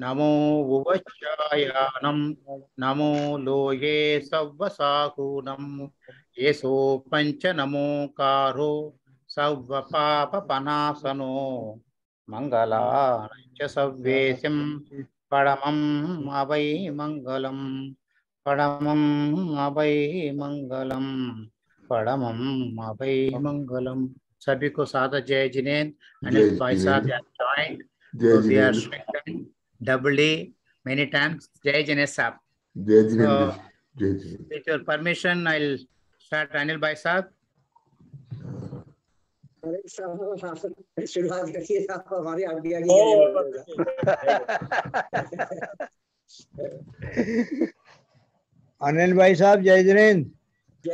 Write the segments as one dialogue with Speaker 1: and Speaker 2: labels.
Speaker 1: नमो उवश्यायानं नमो लोये सव्वसाकूनम् येषो पञ्चनमोकारो सव्वपापपनासनो मङ्गलाय सव्येसिं परमम् अवै मङ्गलम् परमम् अवै मङ्गलम् परमम् अवै मङ्गलम् सभी को सादा जय जिनेन एंड भाई साहब have joined So they are written doubly many times. Jai Janesap. Jai so, with your permission, I'll start Anil Bhai Saab. शुरुआत करिए हमारी आइडिया अनिल भाई साहब जय जिनेन्द्र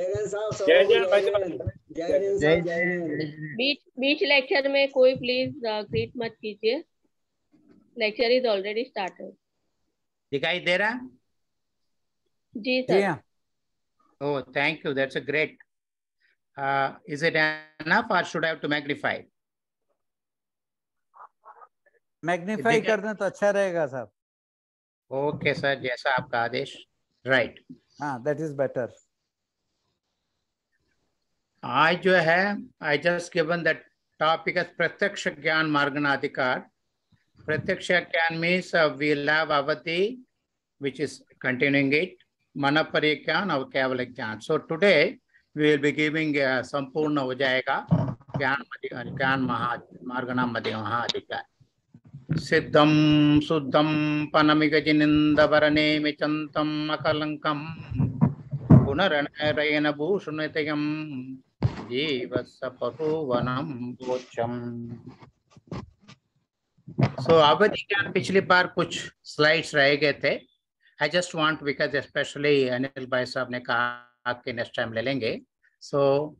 Speaker 1: बीच बीच लेक्चर में कोई प्लीज ग्रीट मत कीजिए लेक्चर इज ऑलरेडी स्टार्टेड दिखाई दे रहा जी sir yeah. Thank you that's a great uh, is it enough or should i have to magnify magnify कर दें तो अच्छा रहेगा sir ओके सर जैसा आपका आदेश राइट हाँ दैट इज बेटर आज जो है I just given that topic प्रत्यक्ष ज्ञान मार्गना अधिकार Pratyaksha can means uh, we love avati, which is continuing it, manaparikyan or kavalakyan. So today we will be giving uh, Sampurna ho jayega, Gyan Margana Madhi Mahadika. Siddham Suddham Panamigajinindavaranem Chantam Akalankam Punaranayana Bhushunitayam Jeevasa Patu Vanam Gocham So Avadi ka पिछली बार कुछ slides रह गए थे I just want because specially Anil भाई साहब ने कहा कि नेक्स्ट टाइम ले लेंगे सो so,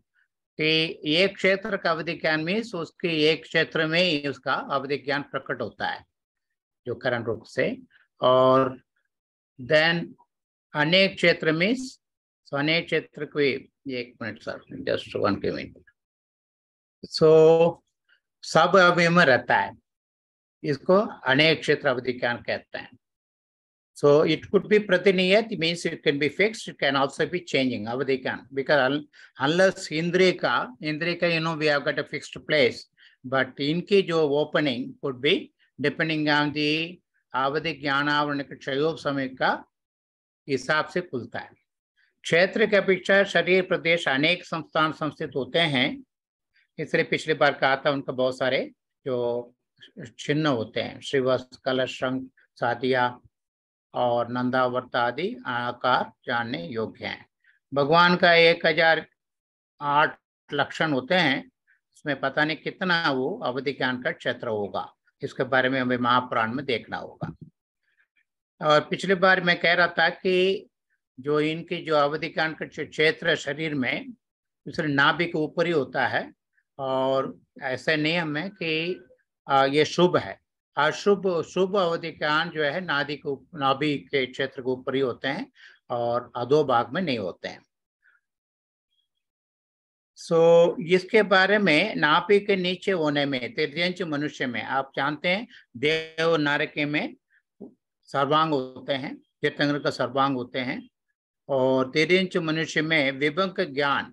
Speaker 1: कि एक क्षेत्र का अवधि ज्ञान में उसके एक क्षेत्र में ही उसका अवधि ज्ञान प्रकट होता है जो करण रूप से और देन अनेक क्षेत्र में सो अनेक क्षेत्र को एक मिनट सर जस्ट वन के मिनट सो सब अवय में रहता है इसको अनेक क्षेत्र अवधि ज्ञान कहते हैं सो इट कुड बी प्रतिनियत means it can be fix it can also be changing अवधि ज्ञान बिकॉज अनलेस इंद्रिका इंद्रिका you know we have got place but इनकी जो opening could be depending on the अवधि ज्ञानावरण के क्षय समय का हिसाब से खुलता है क्षेत्र के अपेक्षा शरीर प्रदेश अनेक संस्थान संस्थित होते हैं इसलिए पिछली बार कहा था उनका बहुत सारे जो छिन्न होते हैं श्रीवस्त कलश शंख सादिया और नंदावर्त आदि आकार जानने योग्य हैं भगवान का एक हजार आठ लक्षण होते हैं इसमें पता नहीं कितना वो अवधि ज्ञान का क्षेत्र होगा इसके बारे में हमें महापुराण में देखना होगा और पिछली बार मैं कह रहा था कि जो इनकी जो अवधि ज्ञान का क्षेत्र शरीर में नाभिक ऊपर ही होता है और ऐसे नियम है कि ये शुभ है शुभ शुभ अवधिकान जो है नादि को नाभि के क्षेत्र के ऊपर ही होते हैं और अधो भाग में नहीं होते हैं सो so, इसके बारे में नापी के नीचे होने में तीर्थ्यंच मनुष्य में आप जानते हैं देव नारके में सर्वांग होते हैं तीर्थंग्र का सर्वांग होते हैं और तीर्थ्यंच मनुष्य में विभंक ज्ञान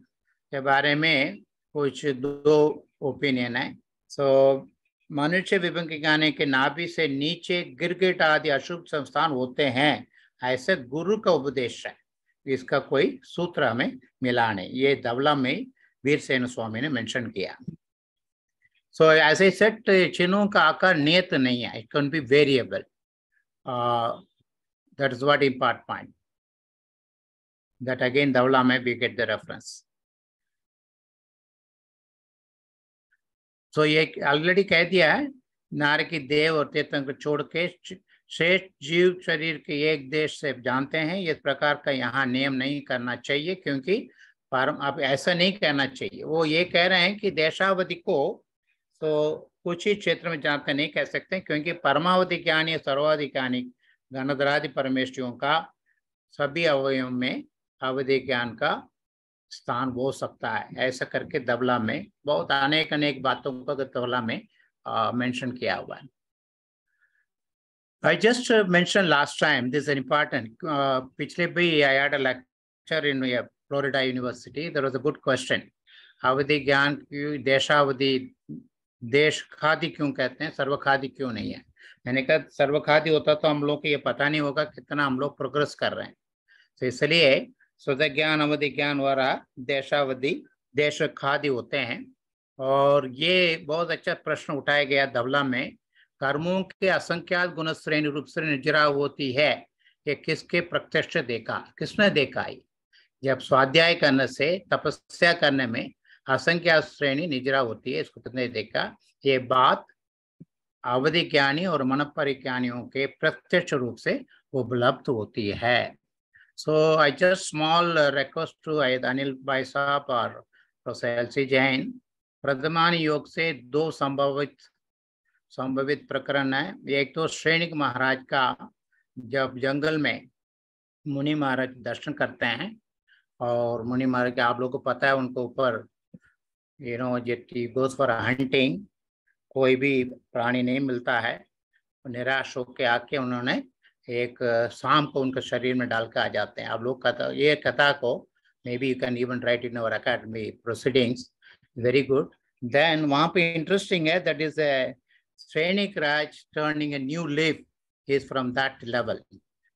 Speaker 1: के बारे में कुछ दो ओपिनियन है सो so, मनुष्य ज्ञाने के नाभि से नीचे गिरगिट आदि अशुभ संस्थान होते हैं ऐसे गुरु का उपदेश है इसका कोई सूत्र हमें मिला नहीं ये धवला में वीरसेन स्वामी ने मेंशन किया सो ऐसे ए सेट चिन्हों का आकार नियत नहीं है it can be variable that is what import point that again Dhavala में we get the reference so ये ऑलरेडी कह दिया है नार की देव और चेतन को छोड़ के श्रेष्ठ जीव शरीर के एक देश से जानते हैं इस प्रकार का यहाँ नियम नहीं करना चाहिए क्योंकि परम आप ऐसा नहीं कहना चाहिए वो ये कह रहे हैं कि देशावधि को तो कुछ ही क्षेत्र में जानते नहीं कह सकते क्योंकि परमावधि ज्ञानी सर्वाधि ज्ञानी गणधराधि परमेश्वरियों का सभी अवयव में अवधि ज्ञान का स्थान हो सकता है ऐसा करके दबला में बहुत अनेक अनेक बातों को दबला में मेंशन किया हुआ है I just mention last time this is important पिछले भी I had a lecture in Florida university University. There a good question अवधि ज्ञान क्यों देशावधि देश खादी क्यों कहते हैं सर्व खादी क्यों नहीं है मैंने कहा सर्व खादी होता तो हम लोग को ये पता नहीं होगा कितना हम लोग प्रोग्रेस कर रहे हैं तो इसलिए सो ज्ञान अवधि ज्ञान वाला देशावधि देश खादि होते हैं और ये बहुत अच्छा प्रश्न उठाया गया धवला में कर्मों के असंख्यात गुण श्रेणी रूप से निजरा होती है ये किसके प्रत्यक्ष देखा किसने देखा ये जब स्वाध्याय करने से तपस्या करने में असंख्या श्रेणी निजरा होती है इसको कितने देखा ये बात अवधि ज्ञानी और मन परिज्ञानियों के प्रत्यक्ष रूप से उपलब्ध होती है So I just small uh, request to Anil Baisap or Professor L.C. Jain. प्रदमान योग से दो संभावित संभावित प्रकरण है एक तो श्रेणिक महाराज का जब जंगल में मुनि महाराज दर्शन करते हैं और मुनि महाराज आप लोगों को पता है उनको ऊपर यू नो जेटी गोज फॉर हंटिंग कोई भी प्राणी नहीं मिलता है निराश होकर आके उन्होंने एक शाम को उनके शरीर में डाल के आ जाते हैं आप लोग कथा ये कथा को maybe you can even write in our academy proceedings very good then वहाँ पे इंटरेस्टिंग है दैट इज ए सैनिक राज turning a new leaf is from that level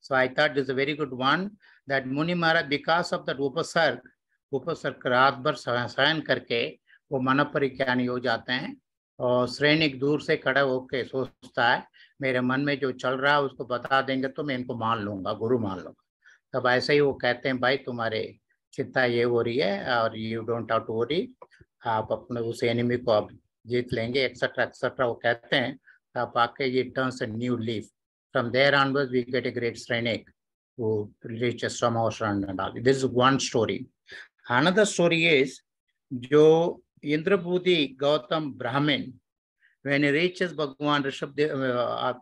Speaker 1: so I thought is a very good one that Muni Munimara, because of that उपसर्ग उपसर्ग रात भर सहन करके वो मन परिज्ञानी हो जाते हैं और श्रेणी दूर से खड़ा होके सोचता है मेरे मन में जो चल रहा है उसको बता देंगे तो मैं इनको मान लूंगा गुरु मान लूंगा तब ऐसे ही वो कहते हैं भाई तुम्हारे चिंता ये हो रही है और you don't how to worry आप अपने उस एनिमी को आप जीत लेंगे एक्सेट्रा एक्सेट्रा वो कहते हैं तब आके ये turns new leaf from there onward we get a great सैनिक who reaches Ramavasana and all. This is one story. Another story is, when he reaches Bhagwan Rishabdev, uh,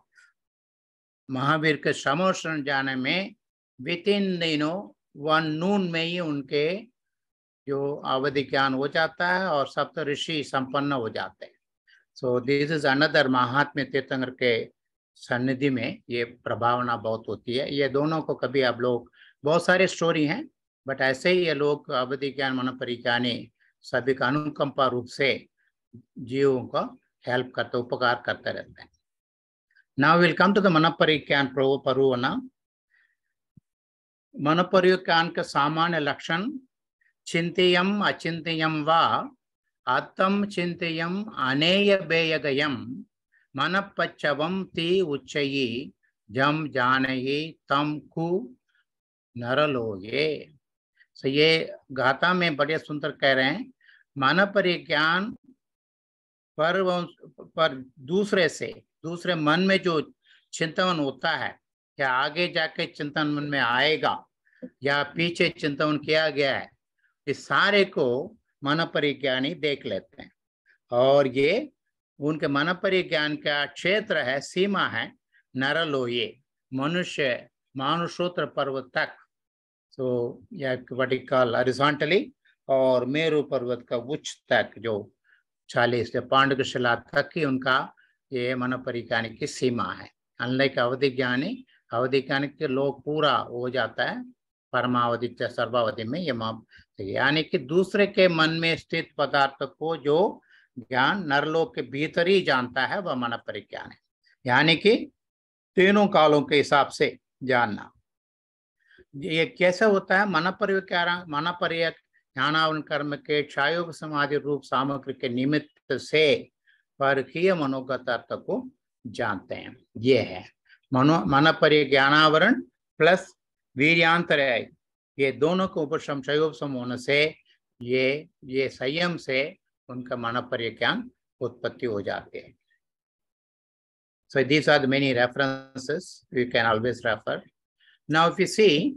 Speaker 1: Mahavir के समोषण जाने में within you know one noon में ही उनके जो अवधि ज्ञान हो जाता है और सप्त ऋषि संपन्न हो जाते हैं सो दिस इज अनदर महात्म्य तीर्थंकर के सन्निधि में ये प्रभावना बहुत होती है ये दोनों को कभी आप लोग बहुत सारे स्टोरी हैं बट ऐसे ही ये लोग अवधि ज्ञान मन परिज्ञानी सभी का अनुकंपा रूप से जीवों का हेल्प करते उपकार करते रहते हैं ना विल कम टू द मनपरिज्ञान परुवना मनपरिज्ञान का सामान्य लक्षण चिंतम अचिंतयम व अर्थम चिंतयम अनेय बेयगयम मनपच्चवम ती उच्चयी जम जानये तम कु नरलोये सो ये गाथा में बढ़िया सुंदर कह रहे हैं मानव परिज्ञान पर पर दूसरे से दूसरे मन में जो चिंतन होता है क्या आगे जाके चिंतन मन में आएगा या पीछे चिंतन किया गया है इस सारे को मन परिज्ञानी देख लेते हैं और ये उनके मन परिज्ञान का क्षेत्र है सीमा है नरलोये मनुष्य मानुषोत्र पर्वत तक तो या वट हरिजॉन्टली और मेरु पर्वत का उच्च तक जो चालीस पांडुक शिला तक ही उनका ये मन मनोपरिज्ञानिक की सीमा है अनलाइक अवधि ज्ञानी अवधि ज्ञानिक के लोग पूरा हो जाता है परमावधि सर्वावधि में ये यानी कि दूसरे के मन में स्थित पदार्थ को जो ज्ञान नरलोक के भीतर ही जानता है वह मन परिज्ञान है यानी कि तीनों कालों के हिसाब से जानना ये कैसे होता है मन परिवार मन ज्ञानावन कर्म के क्षायोग समाधि रूप सामग्री के निमित्त से परकीय मनोगत अर्थ को जानते हैं ये है मनो मन पर ज्ञानावरण प्लस वीर्यांतर ये दोनों के ऊपर संशयोपम होने से ये ये संयम से उनका मन पर ज्ञान उत्पत्ति हो जाते हैं So these are the many references you can always refer. Now if you see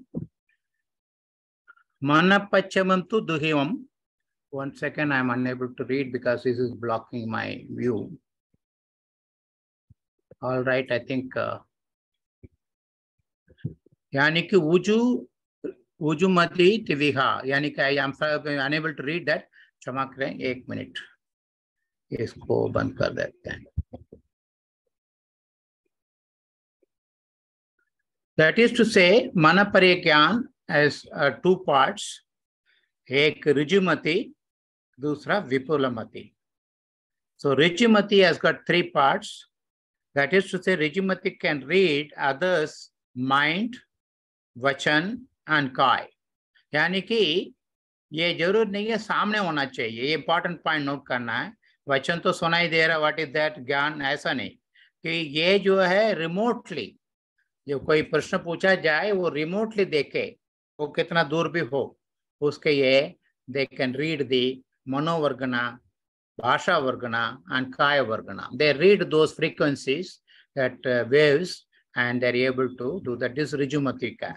Speaker 1: Manapachamam tu duhivam. One second, I'm unable to read because this is blocking my view. All right, I think. Uh, यानी कि वुजु वुजु मति तिविहा यानी कि I am unable to read that क्षमा करें एक minute इसको बंद कर देते हैं दैट इज टू से मन परे ज्ञान as uh, two parts, एक Rijumati, दूसरा Vipulamati. So Rijumati has got three parts. That is to say, Rijumati can read others' mind, वचन एंड काय यानी कि ये जरूर नहीं है सामने होना चाहिए ये इंपॉर्टेंट पॉइंट नोट करना है वचन तो सुनाई दे रहा व्हाट इज दैट ज्ञान ऐसा नहीं कि ये जो है रिमोटली जो कोई प्रश्न पूछा जाए वो रिमोटली देखे वो कितना दूर भी हो उसके ये दे कैन रीड दी मनोवर्गना भाषा वर्गना एंड काय वर्गना they read those frequencies that waves and they are able to do that is ऋजुमति का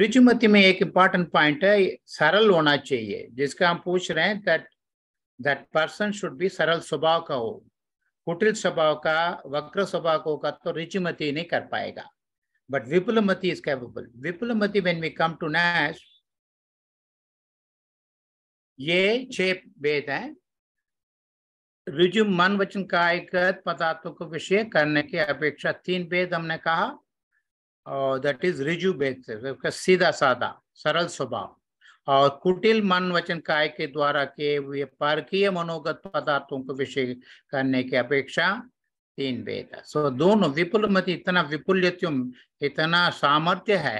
Speaker 1: ऋजुमति में एक इंपॉर्टेंट पॉइंट है सरल होना चाहिए जिसका हम पूछ रहे हैं that that person should be सरल स्वभाव का हो कुटिल स्वभाव का वक्र स्वभाव का होगा तो ऋजुमति नहीं कर पाएगा But Vipulamati is capable. Vipulamati, when we come to Nash, ye छह वेद ऋजु मन वचन कायगत पदार्थों को विषय करने की अपेक्षा तीन वेद हमने कहा और दैट इज ऋजु वेद से सीधा साधा सरल स्वभाव और कुटिल मन वचन काय के द्वारा के हुए पारकीय मनोगत पदार्थों को विषय करने की अपेक्षा तीन वेद सो so, दोनों विपुल मत इतना विपुल्यत्युम इतना सामर्थ्य है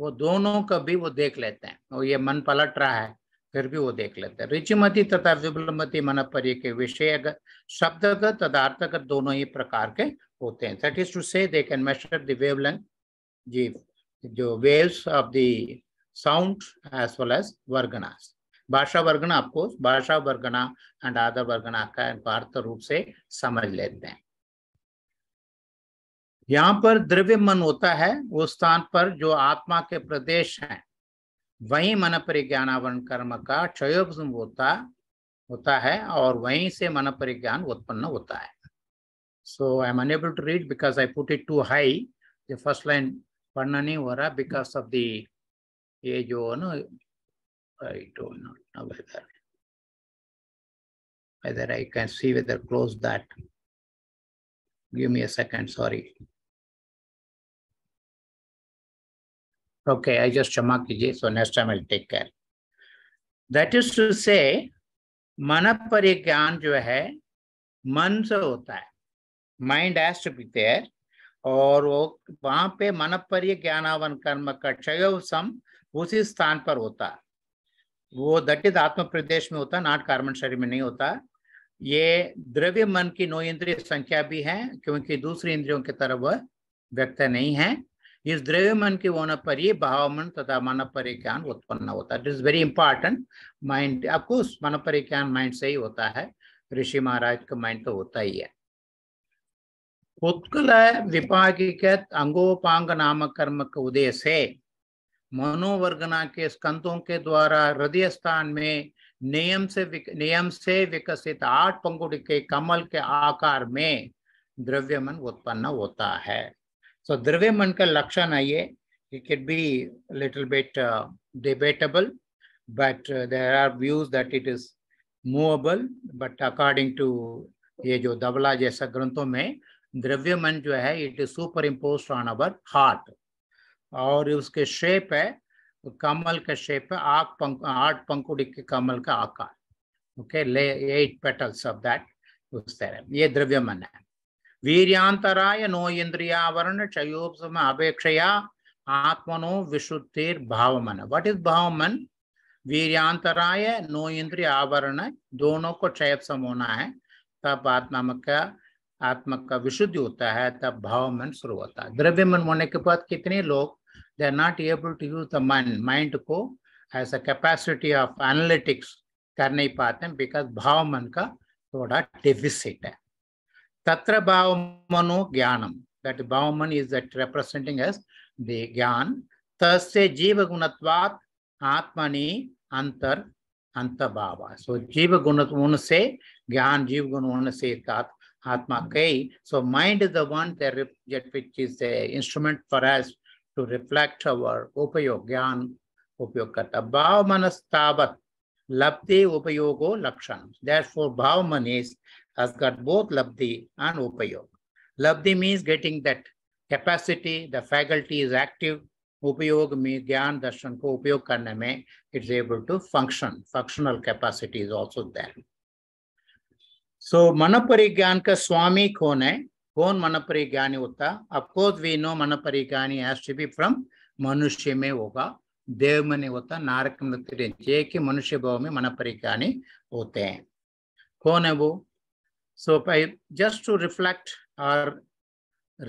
Speaker 1: वो दोनों का भी वो देख लेते हैं और ये मन पलट रहा है फिर भी वो देख लेते हैं रिचिमती तथा विपुलमति मन पर विषय विषयगत तथा तदार्थगत दोनों ही प्रकार के होते हैं दट इज टू से they can measure Dev ji जो waves of the sound as well as वर्गना भाषा वर्गना आपको भाषा वर्गना एंड आधा वर्गना का अर्थ रूप से समझ लेते हैं यहाँ पर द्रव्य मन होता है उस स्थान पर जो आत्मा के प्रदेश हैं वहीं मन परिज्ञानावरण कर्म का क्षय होता होता है और वहीं से मन परिज्ञान उत्पन्न होता है so I am unable to read because I put it to high ये फर्स्ट लाइन पढ़ना नहीं हो रहा बिकॉज ऑफ दी ये जो है ना I don't know whether whether I can see whether close that give me a second sorry Okay, I just chama कीजिए so next time I'll take care. That is to say, मन पर ये ज्ञान जो है मन से होता है mind has to be there और वो वहां पे मन पर ये ज्ञानावन कर्म क्षय सम उसी स्थान पर होता है वो दट इज आत्म प्रदेश में होता नाट कार्बन शरीर में नहीं होता ये द्रव्य मन की नौ इंद्रिय संख्या भी है क्योंकि दूसरी इंद्रियों की तरफ व्यक्त नहीं है इस द्रव्यमन के होने पर ही भावमन तथा ज्ञान उत्पन्न होता है is very important mind of course ज्ञान माइंड से ही होता है ऋषि महाराज का माइंड तो होता ही है उत्कल विपाकिक अंगोपांग नाम कर्म के उदय से मनोवर्गना के स्कंदों के द्वारा हृदय स्थान में नियम से नियम से विकसित आठ पंगुड़ के कमल के आकार में द्रव्यमन उत्पन्न होता है So ka Dravyamanta Lakshanaye, it could be a little bit uh, debatable, but uh, there are views that it is movable, but according to ye jo dabla jaisa granthon mein द्रव्यमन जो है it is super impose on our heart और उसके shape है कमल का shape है आग पंख आठ पंखुड़ी के कमल का आकार ओके ले एट पेटल्स ऑफ दैट उस तरह ये द्रव्यमन है नो नोयेन्द्रियावरण क्षयोपम अपेक्षया आत्मनो विशुद्धिर भावमन वट इज भावमन नो नोयेन्द्रिय आवरण दोनों को क्षयपसम होना है तब आत्मा का आत्मा का विशुद्धि होता है तब भावमन शुरू होता है द्रव्यमन होने के बाद कितने लोग they are not able to use the mind mind को as a capacity of analytics कर नहीं पाते हैं बिकॉज भावमन का थोड़ा डिफिसिट है Tatra Bhavamano Gyanam. That Bhavaman is that representing as the Gyan. Tasya Jiva Gunatvat Atmani Antar Antabhava. So Jiva Gunatvan se Gyan Jiva Gunatvan se Tat Atma Kai. So mind is the one that which is the instrument for us to reflect our upayog, Gyan उपयोग करता भाव मनस्तावत लब्धि उपयोगो लक्षण therefore भाव मन is has got both labdhi and upayog. Labdhi means getting that capacity, the faculty is active. Upayog means gyan darshan ko upayog karne mein, it's able to function. Functional capacity is also there. So manaparigan ka swami kon hai? Kon manaparigani hota? Of course, we know manaparigani has to be from मनुष्य में होगा देव में नहीं होता नारक में एक ही मनुष्य भाव में मनपरिकानी होते हैं कौन है वो So by just to reflect or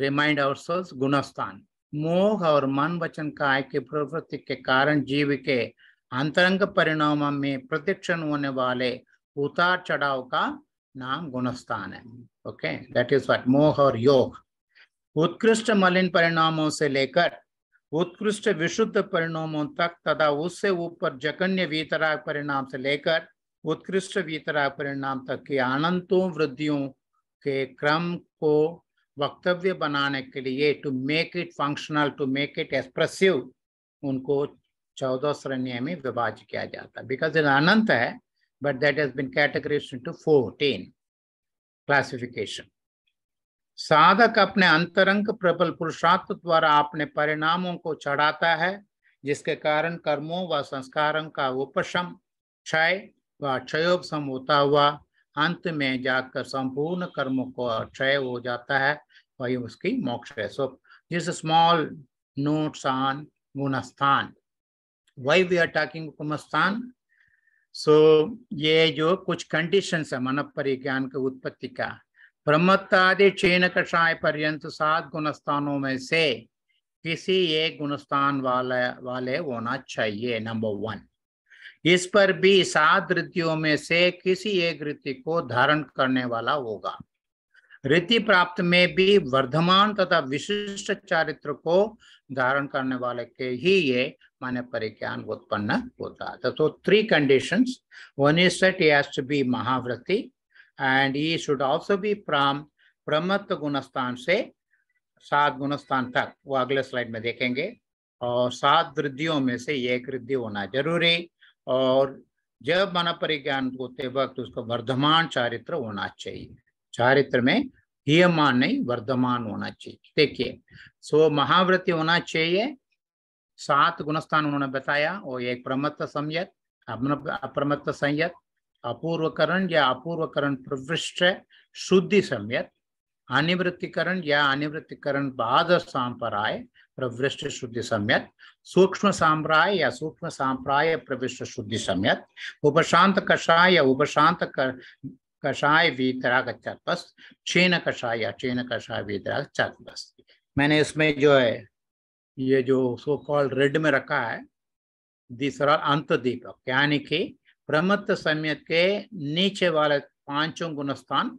Speaker 1: remind ourselves गुणस्थान मोह और मन वचन काय के प्रवृत्ति के कारण जीव के अंतरंग परिणामों में प्रतिक्षण होने वाले उतार चढ़ाव का नाम गुणस्थान है ओके दैट इज व्हाट मोह और योग उत्कृष्ट मलिन परिणामों से लेकर उत्कृष्ट विशुद्ध परिणामों तक तथा उससे ऊपर जकन्य वितराग परिणाम से लेकर उत्कृष्ट वितरा परिणाम तक के अनंतों वृद्धियों के क्रम को वक्तव्य बनाने के लिए to make it functional to make it expressive उनको चौदह श्रेणियों में विभाजित किया जाता है बिकॉज इन अनंत है but that has been categories into fourteen classification साधक अपने अंतरंग प्रबल पुरुषार्थ द्वारा अपने परिणामों को चढ़ाता है जिसके कारण कर्मों व संस्कारों का उपशम क्षय व क्षय सम होता हुआ अंत में जाकर संपूर्ण कर्मों को क्षय हो जाता है वही उसकी मोक्ष है so this small notes on गुणस्थान वाई वी आर टॉकिंग गुणस्थान सो ये जो कुछ कंडीशंस है मन परिज्ञान के उत्पत्ति का ब्रह्मत्यादि चीन कषाय पर्यंत सात गुणस्थानों में से किसी एक गुणस्थान वाले वाले होना चाहिए नंबर वन इस पर भी सात ऋतियों में से किसी एक ऋति को धारण करने वाला होगा रीति प्राप्त में भी वर्धमान तथा विशिष्ट चारित्र को धारण करने वाले के ही ये माने परिज्ञान उत्पन्न होता है तो three condition one is set he to be महाव्रति and he should also be प्राम प्रमत्त गुणस्थान से सात गुणस्थान तक वो अगले स्लाइड में देखेंगे और सात वृद्धियों में से एक वृद्धि होना जरूरी और जब मन परिज्ञान होते वक्त उसको वर्धमान चारित्र होना चाहिए चारित्र में हियमान नहीं वर्धमान होना चाहिए देखिए सो महाव्रति होना चाहिए सात गुणस्थान उन्होंने बताया और एक प्रमत्त संयत अप्रमत्त संयत अपूर्वकरण या अपूर्वकरण प्रवृष्ट शुद्धि संयत अनिवृत्तिकरण या अनिवृत्तिकरण बाद सांप्राय प्रवृष्ट शुद्धि सम्यक सूक्ष्म सांप्राय या सूक्ष्म सांप्राय प्रविष्ट शुद्धि सम्यक उपशांत कषाय या उपशांत कर, कषाय वीतराग चतपस छेन कषाय या छेन कषाय वीतराग चतपस मैंने इसमें जो है ये जो सो कॉल्ड रेड में रखा है तीसरा अंत दीपक यानी कि प्रमत्त सम्यक के नीचे वाले पांचों गुणस्थान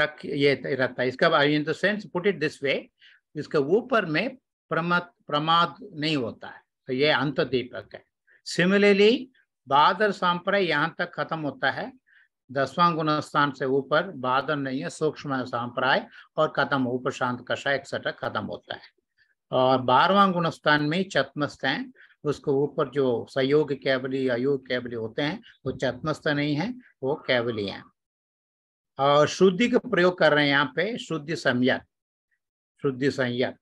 Speaker 1: तक ये रहता है इसका in the sense put it this way इसके ऊपर में प्रमाद प्रमाद नहीं होता है तो ये अंत दीपक है सिमिलरली बादर सांप्रा यहाँ तक खत्म होता है दसवां गुण स्थान से ऊपर बादर नहीं है सूक्ष्म सांप्राय और खत्म ऊपर शांत कषा एक्सेट्रा खत्म होता है और बारहवां गुण स्थान में चतमस्त है उसको ऊपर जो सहयोग कैबली अयोग कैबली होते हैं वो चतमस्त नहीं है वो कैबली है और शुद्धि का प्रयोग कर रहे हैं यहाँ पे शुद्धि संयत शुद्धि संयत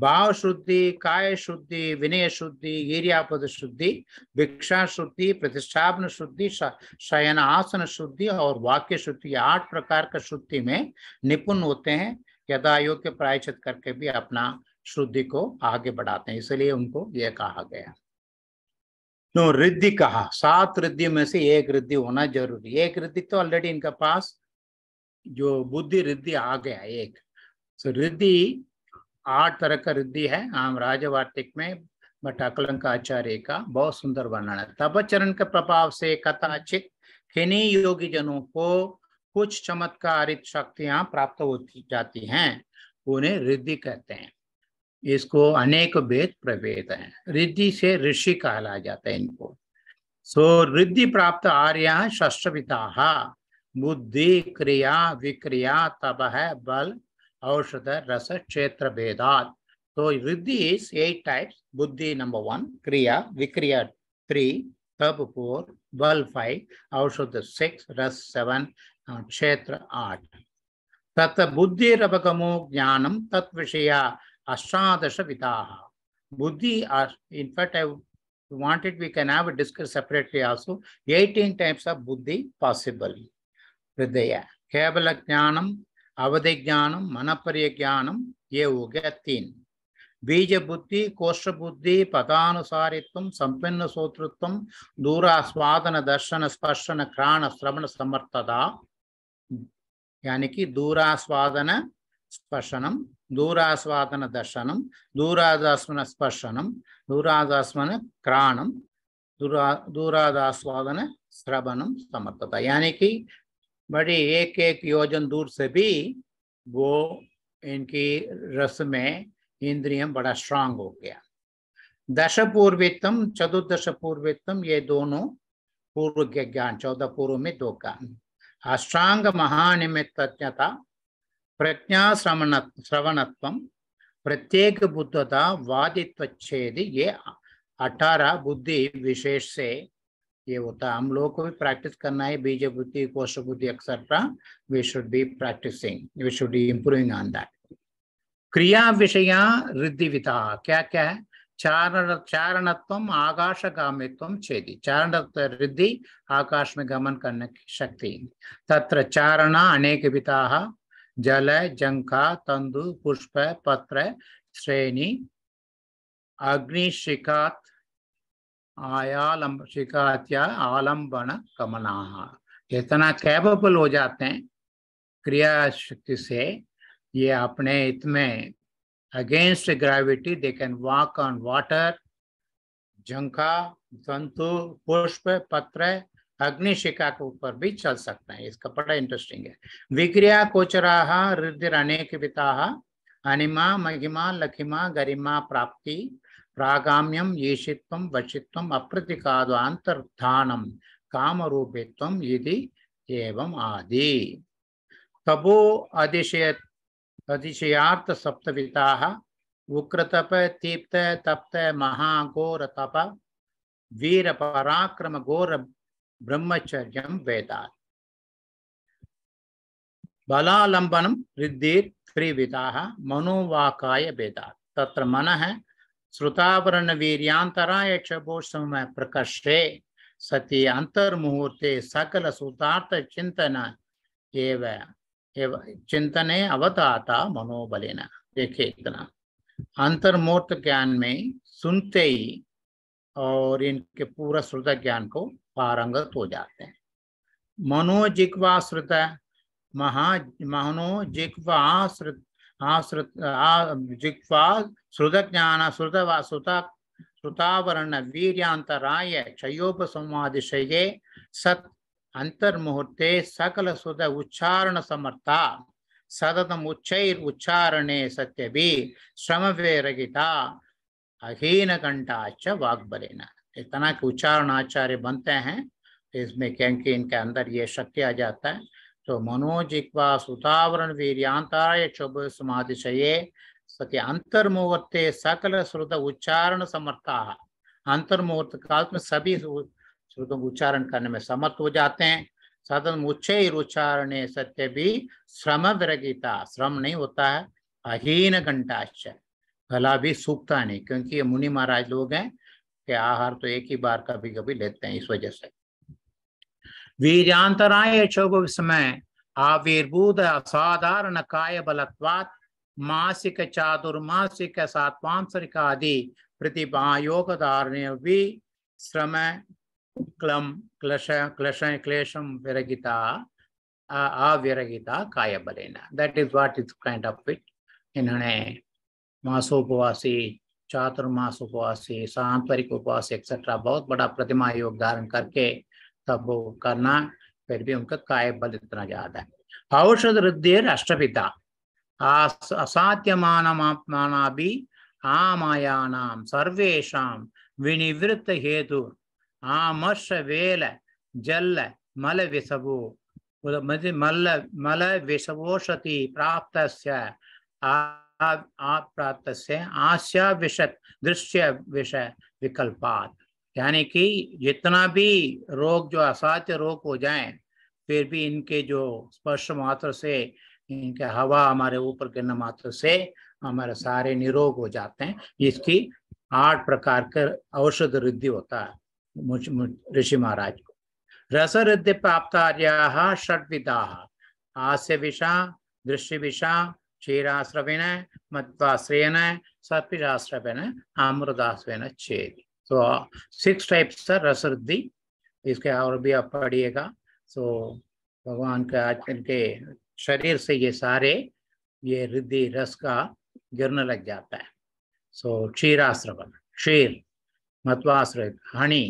Speaker 1: भाव शुद्धि काय शुद्धि विनय शुद्धि ईरियापद शुद्धि भिक्षा शुद्धि प्रतिष्ठापन शुद्धि शयन आसन शुद्धि और वाक्य शुद्धि आठ प्रकार का शुद्धि में निपुण होते हैं यदा योग्य प्रायचित करके भी अपना शुद्धि को आगे बढ़ाते हैं इसलिए उनको यह कहा गया नो तो रिद्धि कहा सात रिद्धि में से एक रिद्धि होना जरूरी एक रिद्धि तो ऑलरेडी इनका पास जो बुद्धि रिद्धि आ गया एक सो so, रिद्धि आठ तरह का रिद्धि है आम राजवार्तिक में अकलंक आचार्य का बहुत सुंदर वर्णन है तपचरण के प्रभाव से कथाचित किन्हीं योगी जनों को कुछ चमत्कारित शक्तियां प्राप्त होती जाती हैं उन्हें रिद्धि कहते हैं इसको अनेक वेद प्रभेद हैं रिद्धि से ऋषि कहला जाता है इनको सो so, रिद्धि प्राप्त आर्य शस्त्रविता बुद्धि क्रिया विक्रिया तपह बल औषध रस क्षेत्र भेदात तो रिद्धि इज एट टाइप्स बुद्धि नंबर वन क्रिया विक्रिया थ्री तब फोर बल फाइव औषध सिक्स रस सेवन क्षेत्र आठ तत् बुद्धिपकमो ज्ञान तत्व अष्टादश विधा बुद्धि in fact wanted we can have discuss separately also 18 types of बुद्धि पॉसिबली హృదయ కేవల జ్ఞానం అవధి జ్ఞానం మనపర్య జ్ఞానం ఏ ఉగతీన్ బీజబుద్ధి కోశబుద్ధి పదానుసారిత్వం సంపన్న సూతృత్వం దూరాస్వాదన దర్శన స్పర్శన క్రాణ శ్రవణ సమర్థత యానికి దూరాస్వాదన స్పర్శనం దూరాస్వాదన దర్శనం దూరాదాస్మన స్పర్శనం దూరాదాస్మన క్రాణం దూరా దూరాదాస్వాదన శ్రవణం సమర్థత యానికి बड़ी एक एक योजन दूर से भी वो इनकी रस में इंद्रियम बड़ा स्ट्रांग हो गया दश पूर्वितम चतुर्दश पूर्वितम ये दोनों पूर्व के ज्ञान चौदह पूर्व में दो ज्ञान अष्टांग महानिमित प्रज्ञा श्रवण श्रवणत्व प्रत्येक बुद्धता छेद ये अठारह बुद्धि विशेष से ये होता है हम लोगों को भी प्रैक्टिस करना है बीज बुद्धि कोश बुद्धि etcetera we should be practicing we should be improving on that क्रिया विषय रिद्धि विधा क्या क्या है चारण चारणत्व आकाश आकाशगामित्व छेदि चारण रिद्धि आकाश में गमन करने की शक्ति तत्र चारण अनेक विधा जल जंका तंदु पुष्प पत्र श्रेणी अग्निशिखात आयालंब शिकात्या आलम्बन कमला इतना कैपेबल हो जाते हैं क्रिया शक्ति से ये अपने इसमें against gravity they can walk on water झंका तंतु पुष्प पत्र अग्निशिका के ऊपर भी चल सकते हैं इसका बड़ा इंटरेस्टिंग है विक्रिया कोचराहा रुद्र अनेक पिता अनिमा महिमा लखिमा गरिमा प्राप्ति रागाम्यम ईशित्व वशित्व अप्रतिकादान्तर्धानम काम रूपित्व एवं आदि तबो अतिशय अतिशयार्थ सप्तविता तप तीप्त तप्त महाघोर तप वीर पराक्रम घोर ब्रह्मचर्य वेदा बलालंबनम रिद्धि त्रिविधा मनोवाकाय वेदा तत्र मन श्रुतावरण वीरियांतराय भोषमय प्रकर्षे सती अंतर्मुहूर्ते सकल सुतार्थ चिंतन एव एव चिंतने अवताता मनोबलेन देखे इतना अंतर्मुहूर्त ज्ञान में सुनते ही और इनके पूरा श्रुत ज्ञान को पारंगत हो जाते हैं मनोजिक्वा श्रुत महा मनोजिक्वा श्रुत जिक्वा श्रुतज्ञान श्रुत श्रुतावरण वीर्यांतराय क्षयोपसंवादिशये सत् अन्तर्मुहूर्ते सकलसुत उच्चारणसमर्था सततम् उच्चैर् उच्चारणे सत्यभि श्रमवेरहिता अहीनकंठा च वाग्बलेन इतना कि उच्चारण आचार्य बनते हैं इसमें क्योंकि इनके अंदर ये शक्ति आ जाता है तो मनोजिक्वा सुतावरण वीरियांताय क्षोभ समाधिशये सत्य अंतर्मुहूर्ते सकल श्रुत उच्चारण समर्था अंतर्मुहूर्त काल में सभी श्रुतों उच्चारण करने में समर्थ हो जाते हैं सदन उच्च उच्चारण सत्य भी श्रम विरगिता श्रम नहीं होता है अहीन घंटाश्च गला भी सूखता नहीं क्योंकि ये मुनि महाराज लोग हैं कि आहार तो एक ही बार कभी कभी लेते हैं इस वजह से वीरांतराय चोग समय आविर्भूत असाधारण काय बलत्वात् मासिक चातुर्मासिक सात्वांसरिक आदि प्रतिभा योग धारण भी श्रम क्लम क्लश क्लश क्लेशम विरगिता आविरगिता काय बलेना that is what is kind of it इन्होंने मासोपवासी चातुर्मास उपवासी सांतरिक उपवासी एक्सेट्रा बहुत बड़ा प्रतिमा योग धारण करके तब वो करना फिर भी उनका काय बल इतना ज्यादा है औषध रुद्धि अष्टपिता असाध्यमानमात्मा भी आमाया नाम सर्वेशा विनिवृत्त हेतु आमर्ष वेल जल मल विषवो मल मल विषभोषति प्राप्त प्राप्त आशा विषत दृश्य विषय विकल्पात यानी कि जितना भी रोग जो असाध्य रोग हो जाए फिर भी इनके जो स्पर्श मात्र से इनके हवा हमारे ऊपर गिरने मात्र से हमारे सारे निरोग हो जाते हैं इसकी आठ प्रकार के औषध रिद्धि होता है ऋषि महाराज को रस प्राप्त षट षडविधा हास्य विषा दृश्य विषा क्षीराश्रविण मत्वाश्रयन सत्श्रवेण अमृताश्रविण छेद सो सिक्स टाइप्स है रसरुद्धि इसके और भी आप पढ़िएगा सो भगवान का इनके शरीर से ये सारे ये रिद्धि रस का गिरने लग जाता है सो क्षीराश्रवन क्षीर मत्वाश्रय हनी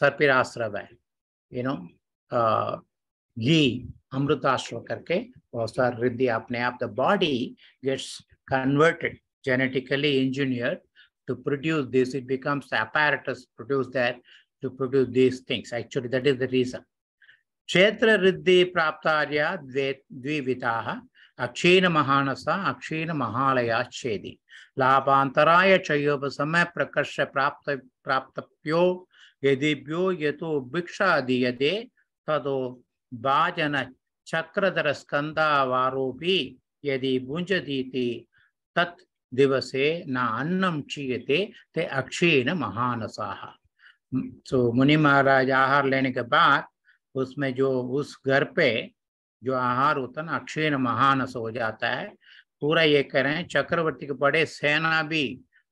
Speaker 1: सर्पिराश्रव यू नो घी करके karke bahut रिद्धि अपने आप the body gets converted genetically engineered to produce this, it becomes apparatus produce that to produce these things. Actually, that is the reason. Kshetra Riddhi Praptarya Dvivitaha Akshina Mahanasa Akshina Mahalaya Chedi Labhantaraya Chayobasama Prakasha Prapta Praptapyo Yedibyo Yetu Bhiksha Diyade Tado Bhajana Chakradara Skanda Varupi Yedi Bunjaditi Tat दिवसे न अन्न क्षीयते ते अक्षीण महानसाह सो मुनि महाराज आहार लेने के बाद उसमें जो उस घर पे जो आहार होता ना अक्षीण महानस हो जाता है पूरा ये करें चक्रवर्ती के बड़े सेना भी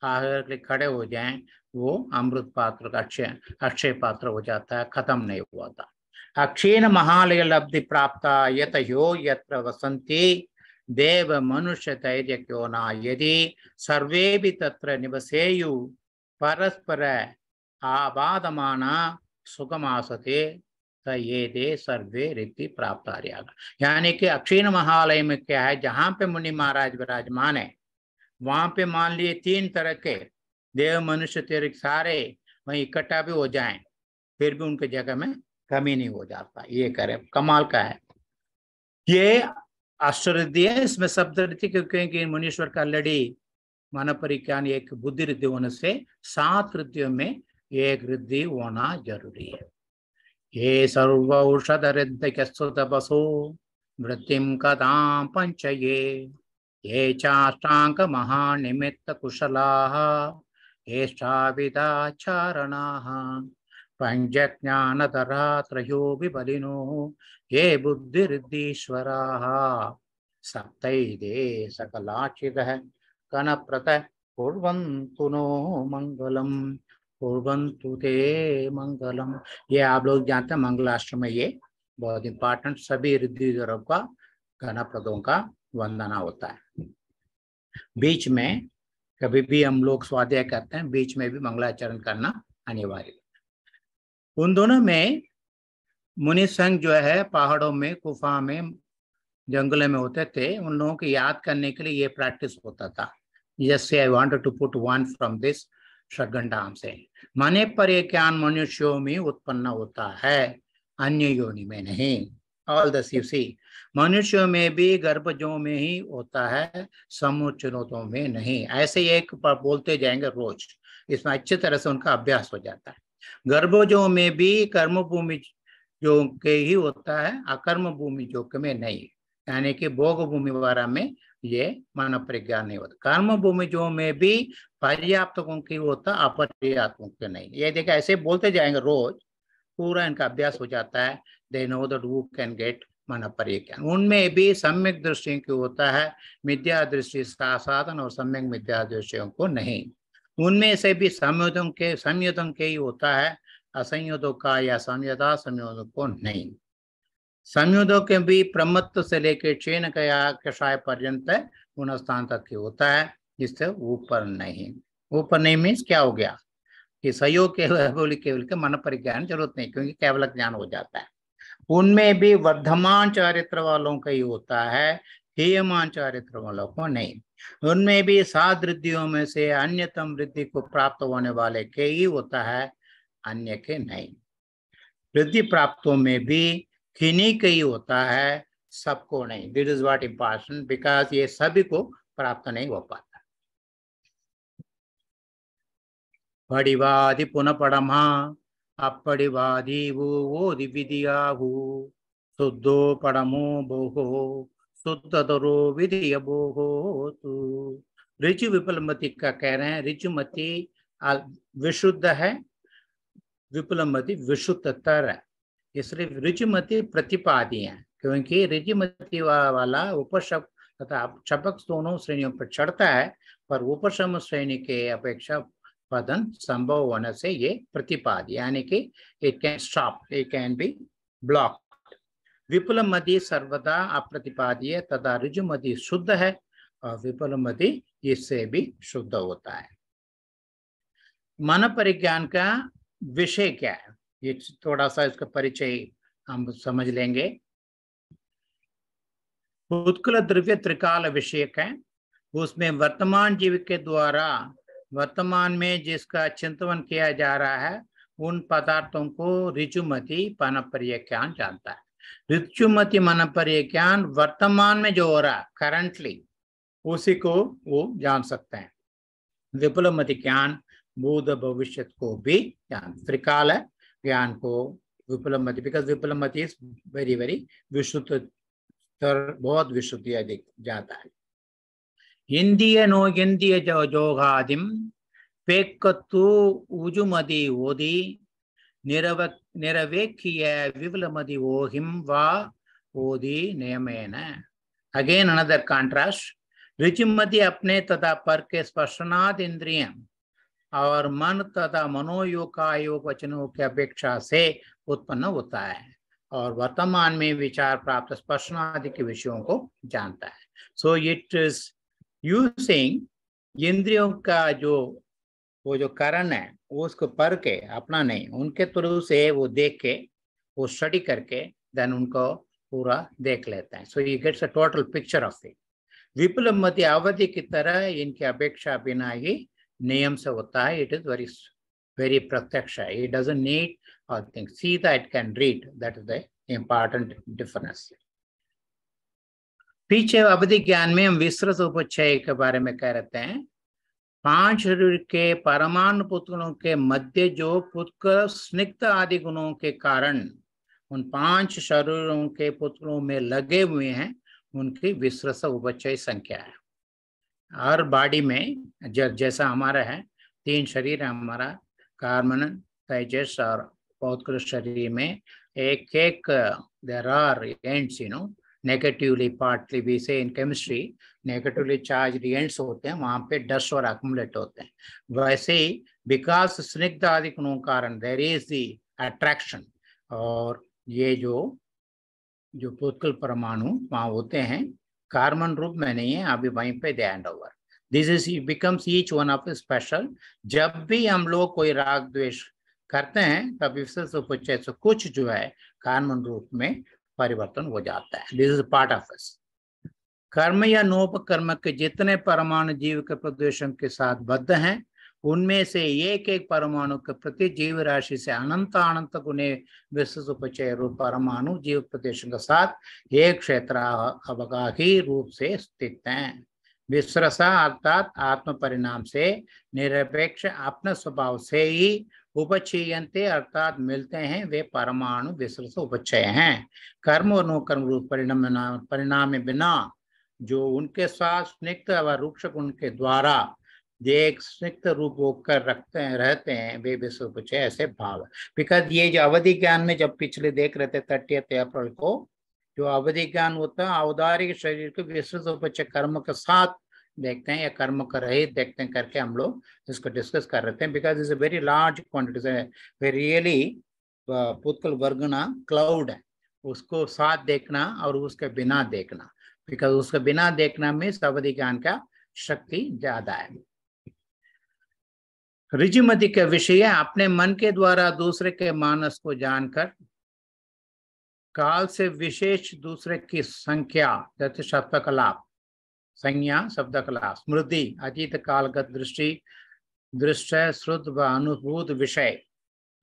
Speaker 1: आहार के खड़े हो जाएं वो अमृत पात्र का अक्षय अक्षय पात्र हो जाता है खत्म नहीं हुआ था अक्षीण महालय लब्धि प्राप्त यत यो यत्र वसंती देव मनुष्य धैर्य क्यों ना यदि सर्वे भी तत्र निवसेयु परस्पर आबादमान सुखमासते ये दे सर्वे रीति प्राप्त यानी कि अक्षीण महालय में क्या है जहाँ पे मुनि महाराज विराजमान है वहां पे मान लिए तीन तरह के देव मनुष्य तेरे सारे वही इकट्ठा भी हो जाएं फिर भी उनके जगह में कमी नहीं हो जाता ये करे कमाल का है ये आश्चर्य दिए इसमें शब्द रीति क्योंकि मुनीश्वर का लड़ी मानव परिज्ञान एक बुद्धि रिद्धि होने से सात रिद्धियों में एक रिद्धि होना जरूरी है ये सर्व औषध ऋद्धसो मृत्यु कदा पंच ये ये चाष्टांग महानिमित्त कुशला ये श्राविदाचारणा बलिनो ये बुद्धिरिद्धीश्वराः सप्तैदे कन प्रत कुरु नो मंगल कुरु ते मंगल ये आप लोग जानते हैं मंगलाष्टम ये बहुत इंपॉर्टेंट सभी रिद्धि का गणप्रदों का वंदना होता है बीच में कभी भी हम लोग स्वाध्याय करते हैं बीच में भी मंगलाचरण करना अनिवार्य उन दोनों में मुनि संघ जो है पहाड़ों में गुफा में जंगलों में होते थे उन लोगों को याद करने के लिए ये प्रैक्टिस होता था जैसे I want to put one from this शगंडाम से मने पर यह ज्ञान मनुष्यों में उत्पन्न होता है अन्य योनि में नहीं ऑल दस यू सी मनुष्यों में भी गर्भजों में ही होता है समूह चुनौतों में नहीं ऐसे एक बोलते जाएंगे रोज इसमें अच्छी तरह से उनका अभ्यास हो जाता है गर्भोजों में भी कर्म भूमि जो के ही होता है अकर्म भूमि जो में नहीं यानी कि भोग भूमि वाला में ये मानव प्रज्ञा नहीं होता कर्म भूमि जो में भी पर्याप्तों की होता अपर्याप्तकों के नहीं ये देखे ऐसे बोलते जाएंगे रोज पूरा इनका अभ्यास हो जाता है they know that we can get मन परिज्ञान उनमें भी सम्यक दृष्टि की होता है मिथ्या दृष्टि साधन और सम्यक मिथ्या दृष्टियों को नहीं उनमें से भी संयोधन के संयोधन के ही होता है असंयोधों का या संयोदा संयोधों को नहीं संयोधों के भी प्रमत्व से लेकर चेन कया कषाय पर्यंत उन स्थान तक ही होता है जिससे ऊपर नहीं ऊपर नहीं मीन्स क्या हो गया कि सहयोग केवल केवल के मन परिज्ञान जरूरत नहीं क्योंकि केवल ज्ञान हो जाता है उनमें भी वर्धमान चारित्र वालों का ही होता है हेयमान चारित्र वालों को नहीं उनमें भी सात वृद्धियों में से अन्यतम वृद्धि को प्राप्त होने वाले के ही होता है अन्य के नहीं वृद्धि प्राप्तों में भी किन्हीं के ही होता है सबको नहीं that is what important because ये सभी को प्राप्त नहीं हो पाता படிவாதி புனப்படமா वो वो ஓதி விதியாகு சுத்தோ पड़मो போகோ सुतरो विधयबो विपुल मति का कह रहे हैं मति विशुद्ध है विपुल विपुलमति विशुद्धतर है इसलिए ऋचुमति प्रतिपादी है क्योंकि ऋचुमति वाला उपशब तथा छपक दोनों श्रेणियों पर चढ़ता है पर उपशम श्रेणी के अपेक्षा पदन संभव होने से ये प्रतिपाद यानी कि it can stop it can be block विपुल मदि सर्वदा अप्रतिपाद्य तथा ऋजु मदि शुद्ध है और विपुल मदि इससे भी शुद्ध होता है मन परिज्ञान का विषय क्या है ये थोड़ा सा इसका परिचय हम समझ लेंगे उत्कुल द्रव्य त्रिकाल विषय है उसमें वर्तमान जीव के द्वारा वर्तमान में जिसका चिंतन किया जा रहा है उन पदार्थों को रिचुमति पानपर्य ज्ञान जानता है ऋक्षुमति मन पर ये ज्ञान वर्तमान में जो हो रहा है करंटली उसी को वो जान सकते हैं विपुलमति ज्ञान भूत भविष्य को भी ज्ञान त्रिकाल ज्ञान को विपुलमति बिकॉज विपुलमति इज वेरी वेरी विश्रुत बहुत विश्रुतिया जाता है नो ಹಿಂದಿಯ जो जोगादिम ಪೇಕ್ಕತ್ತು ಉಜುಮದಿ ओदी நிறவேக்கிய விபுலமதி ஓஹிம் வா के और मन तथा मनोयोग आयोग वचनों की अपेक्षा से उत्पन्न होता है और वर्तमान में विचार प्राप्त स्पर्शनादि के विषयों को जानता है सो इट इज यूजिंग इंद्रियों का जो वो जो कारण है वो उसको पढ़ के अपना नहीं उनके थ्रू से वो देख के वो स्टडी करके देन उनको पूरा देख लेता है सो ये gets a total picture of it विपुलमति अवधि की तरह इनकी अपेक्षा बिना ही नियम से होता है इट इज वेरी वेरी प्रत्यक्ष है इट डजेंट नीड और thing see that can read that is the important difference पीछे अवधि ज्ञान में हम विस्तृत उपचय के बारे में कह रहे हैं पांच शरीर के परमाणु पुतगुणों के मध्य जो पुतकर स्निग्ध आदि गुणों के कारण उन पांच शरीरों के पुतलों में लगे हुए हैं उनकी विश्रस उपचय संख्या है हर बॉडी में जैसा हमारा है तीन शरीर है हमारा कार्मन तेजस और पौधकृत शरीर में एक एक there are and you know negatively partly भी से in chemistry negatively charge reactants होते हैं वहां पे डस्ट और अकुमुलेट होते हैं वैसे ही बिकॉज स्निग्ध आदि गुणों कारण देर इज दी अट्रैक्शन और ये जो जो पुतकल परमाणु वहाँ होते हैं कार्बन रूप में नहीं है अभी वहीं पे then over this is becomes each one of special जब भी हम लोग कोई राग द्वेष करते हैं तब इससे तो कुछ जो है कार्बन रूप में परिवर्तन हो जाता है this is part of us कर्म या नोपकर्म के जितने परमाणु जीव के प्रदूषण के साथ बद्ध हैं उनमें से एक एक परमाणु के प्रति जीव राशि से अनंत अनंत गुणे विशेष उपचय रूप परमाणु जीव प्रदेशों के साथ एक क्षेत्र अवगाही रूप से स्थित हैं विश्रसा अर्थात आत्म परिणाम से निरपेक्ष अपने स्वभाव से ही उपचयते अर्थात मिलते हैं वे परमाणु विसर्ग उपचय हैं कर्म और नोकर्म रूप परिणाम परिणाम बिना जो उनके साथ स्निग्ध व रूक्षक उनके द्वारा देख स्निग्ध रूप होकर रखते हैं रहते हैं वे विश्व उपचय ऐसे भाव बिकॉज ये जो अवधि ज्ञान में जब पिछले देख रहे थे तटीय अप्रैल को जो अवधि ज्ञान होता है औदारिक शरीर के उपचय कर्म के साथ देखते हैं या कर्म कर रहे देखते हैं करके हम लोग इसको डिस्कस कर रहे थे because is a very large quantity really पुतकल वर्गना क्लाउड है उसको साथ देखना और उसके बिना देखना बिकॉज उसके बिना देखना में सवधि ज्ञान का शक्ति ज्यादा है रिजिमति का विषय है अपने मन के द्वारा दूसरे के मानस को जानकर काल से विशेष दूसरे की संख्या जैसे शब्द कलाप संज्ञा शब्द कला स्मृति अतीत कालगत दृष्टि दृष्ट श्रुत व अनुभूत विषय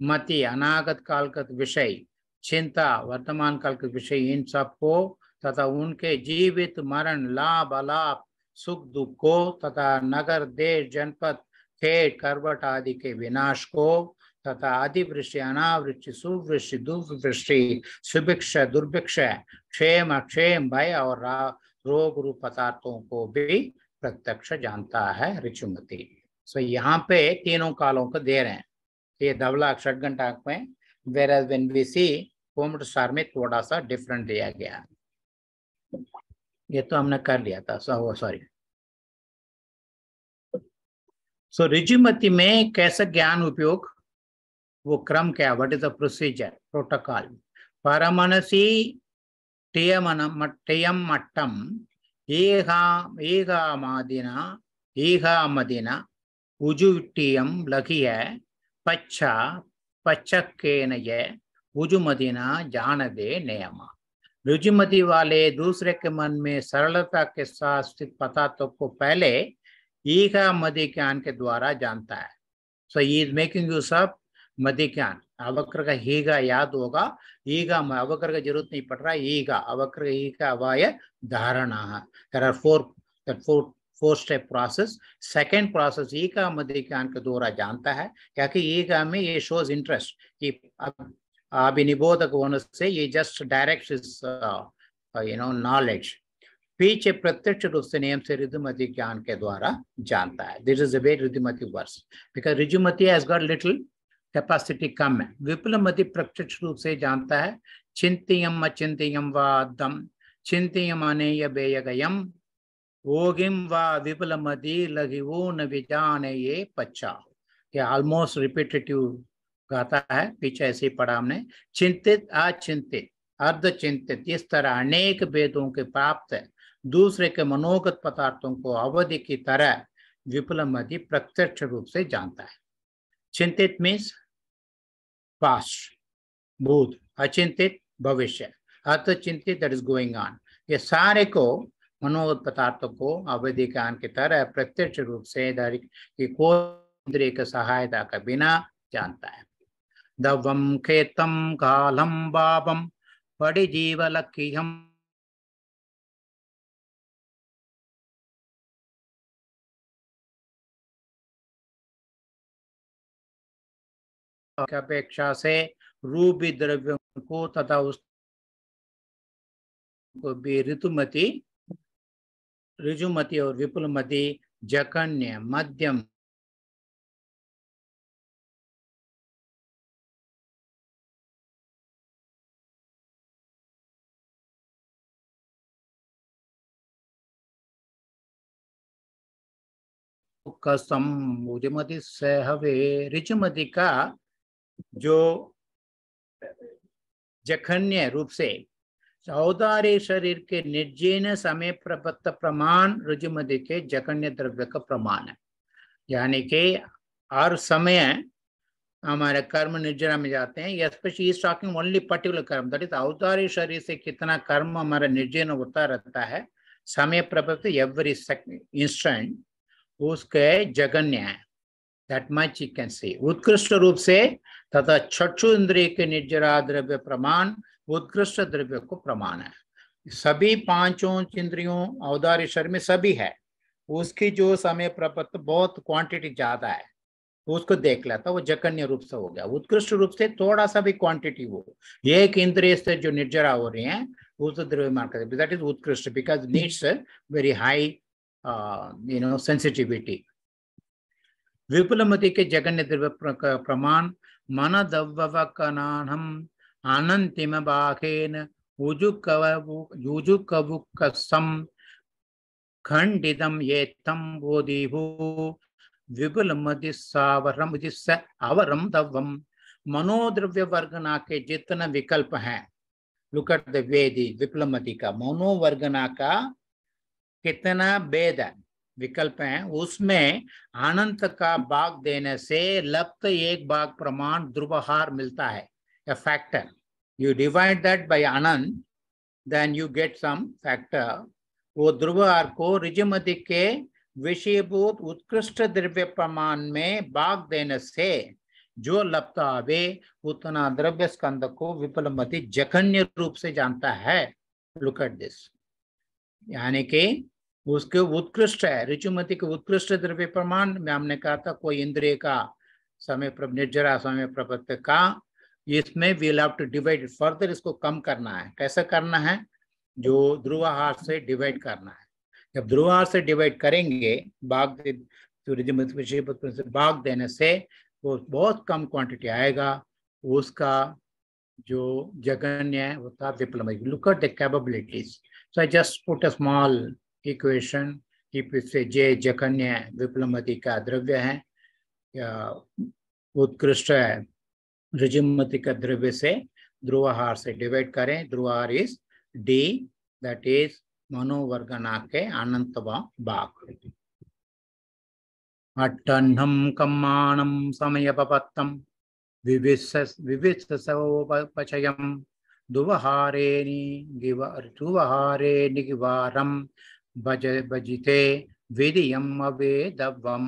Speaker 1: मति अनागत कालगत विषय चिंता वर्तमान कालगत विषय इन सबको तथा उनके जीवित मरण लाभ अलाभ सुख दुख को तथा नगर देश जनपद खेत करवट आदि के विनाश को तथा अतिवृष्टि अनावृष्टि सुवृष्टि दुर्वृष्टि सुभिक्ष दुर्भिक्ष क्षेम क्षेम भय और रोग रूप पदार्थों को भी प्रत्यक्ष जानता है ऋचुमति सो so, यहाँ पे तीनों कालों को दे रहे हैं ये धवला षट घंटा में whereas when B C star में थोड़ा सा डिफरेंट दिया गया ये तो हमने कर लिया था सो सॉरी सो रिजुमति में कैसे ज्ञान उपयोग वो क्रम क्या what is the procedure protocol परमनसी டெயம் மட்டம் जानदे रुजुमति वाले दूसरे के मन में सरलता के साथ स्थित पदार्थों को पहले ईगा मधि ज्ञान के द्वारा जानता है so is is making use of मधि ज्ञान ಅವಕ್ರಗ हीग ಯಾದೋಗ ಈಗ ಅವಕ್ರಗ ಜರುತ್ನಿ ಪಟ್ರ ಈಗ ಅವಕ್ರಗ ಈಗ ಅವಾಯ four there are four step process second process ईगा मध्य ज्ञान के दौरा जानता है क्या कि ईगा में ये शोज इंटरेस्ट कि अभिनिबोधक होने से ये just direct you know knowledge पीछे प्रत्यक्ष रूप से नियम से ऋजुमति ज्ञान के द्वारा जानता है दिस इज अ वेरी ऋजुमति वर्स बिकॉज रिजुमती हैज गॉट लिटिल कैपेसिटी कम है विपुलमति प्रत्यक्ष रूप से जानता है चिंतियम अचिंत व दम चिंतयम अनेय ओगिम व विपुलमति लघिवो न विजान ये पच्चा ये ऑलमोस्ट रिपीटेटिव गाता है पीछे ऐसे पढ़ा हमने चिंतित अचिंतित अर्ध चिंतित इस तरह अनेक भेदों के प्राप्त है दूसरे के मनोगत पदार्थों को अवधि की तरह विपुल मधि प्रत्यक्ष रूप से जानता है चिंतित मीन्स past, भूत अचिंतित भविष्य अर्थ चिंतित दैट इज गोइंग ऑन ये सारे को मनोगत पदार्थों को अवधि ज्ञान की तरह प्रत्यक्ष रूप से इंद्रिय की सहायता का बिना जानता है दवम खेतम कालम बाबम बड़ी जीव लखीहम की अपेक्षा से रूपी द्रव्यों को तथा उस को भी ऋतुमति ऋजुमति और विपुलमति जकन्य मध्यम कसम उजमति सहवे ऋजुमति का जो जखन्य रूप से औदारे शरीर के निर्जीन समय प्रपत्त प्रमाण रुजुमति के जखन्य द्रव्य का प्रमाण है यानी कि हर समय हमारे कर्म निर्जरा में जाते हैं स्पेशली टॉकिंग ओनली पर्टिकुलर कर्म दट इज अवतारी शरीर से कितना कर्म हमारा निर्जन होता रहता है समय प्रपत्त एवरी सेकंड इंस्टेंट उसके जगन्य है that much you can say उत्कृष्ट रूप से तथा चक्षु इंद्रिय के निर्जरा द्रव्य प्रमाण उत्कृष्ट द्रव्य को प्रमाण है सभी पांचों इंद्रियों औदार्य शर्म सभी है उसकी जो समय प्रपत्र बहुत क्वांटिटी ज्यादा है उसको देख लेता वो जकन्य रूप से हो गया उत्कृष्ट रूप से थोड़ा सा भी क्वांटिटी वो एक इंद्रिय से जो निर्जरा हो रही है उस द्रव्य मान कर दैट इज उत्कृष्ट because needs very high you know sensitivity विपुलमति के जगन द्रव्य प्रमाण मन दव्वकनाहम अनंतिम बाघेन युजुकवुकसम खंडितम ये तम अवरम मनोद्रव्य वर्गना के जितने विकल्प हैं लुक एट द वेदी विप्लमति का मनोवर्गना का कितना वेद है विकल्प हैं उसमें अनंत का भाग देने से लप्त एक भाग प्रमाण ध्रुवहार मिलता है a factor you divide that by अनंत then you get some factor वो ध्रुवहार को रिजमति के विषयभूत उत्कृष्ट द्रव्य प्रमाण में भाग देने से जो लप्त आवे उतना द्रव्य स्कंद को विपलमति जघन्य रूप से जानता है लुक एट दिस यानी कि उसके उत्कृष्ट है ऋचुमती के उत्कृष्ट द्रव्य प्रमाण में हमने कहा था कोई इंद्रिय का समय निर्जरा समय प्रपत्त का इसमें we have to divide further इसको कम करना है कैसे करना है जो ध्रुवाहार से डिवाइड करना है जब ध्रुवाहार से डिवाइड करेंगे भाग सूर्य से देने से वो बहुत कम क्वांटिटी आएगा उसका जो जगन्य है वो था विप्लमय look at the capabilities so I just put a small equation if we say J Jakanya का द्रव्य है या उत्कृष्ट रजमति का द्रव्य से ध्रुवहार से डिवाइड करें ध्रुवहार इज डी दैट इज मनोवर्गना के अनंत भाग अट्टन्नं कम्माणं समयपपत्तं विवित्सवोपचयं दुवहारेणि गिव दुवहारेणि गिवारं भज भजिते विधियम अवेदवम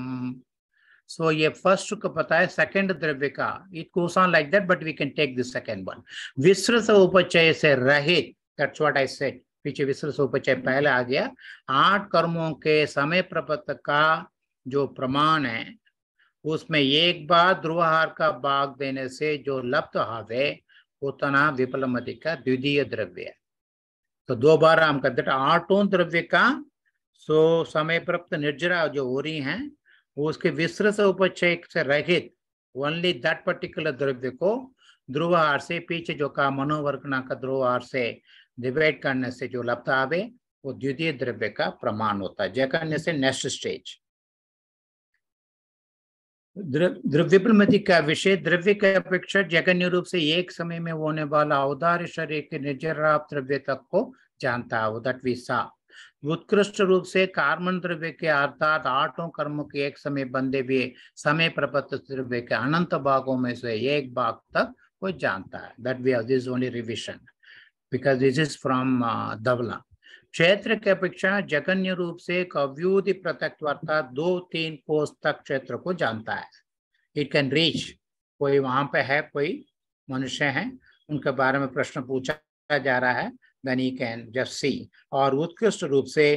Speaker 1: सो ये फर्स्ट को पता है सेकंड द्रव्य का it goes on like that but we can take the second one विश्रस उपचय से रहित दैट्स व्हाट आई सेड पीछे विश्रस उपचय पहले आ गया आठ कर्मों के समय प्रपत्र का जो प्रमाण है उसमें एक बार ध्रुवहार का भाग देने से जो लप्त हावे उतना विपलम अधिक द्वितीय द्रव्य है तो दो बार हम कहते आठों द्रव्य का सो समय प्राप्त निर्जरा जो हो रही वो उसके विस्तृत उपचय से रहित ओनली दैट पर्टिकुलर द्रव्य को ध्रुव आर से पीछे जो का मनोवर्गना का ध्रुव आर से डिवाइड करने से जो लब्ध आवे वो द्वितीय द्रव्य का प्रमाण होता है जय करने से नेक्स्ट स्टेज द्रव्यप्रमति का विषय द्रव्य के अपेक्षा जगन्य रूप से एक समय में होने वाला अवधार शरीर के निर्जराप द्रव्य तक को जानता है दैट वी सा उत्कृष्ट रूप से कार्बन द्रव्य के अर्थात आठों कर्म के एक समय बंदे भी समय प्रपत्त द्रव्य के अनंत भागों में से एक भाग तक वो जानता है that we this only revision because this is from धवला क्षेत्र के अपेक्षा जगन्य रूप से कव्यूधि पृथकवार्ता दो तीन कोष तक क्षेत्र को जानता है इट कैन रीच कोई वहां पे है कोई मनुष्य है उनके बारे में प्रश्न पूछा जा रहा है then he can just see और उत्कृष्ट रूप से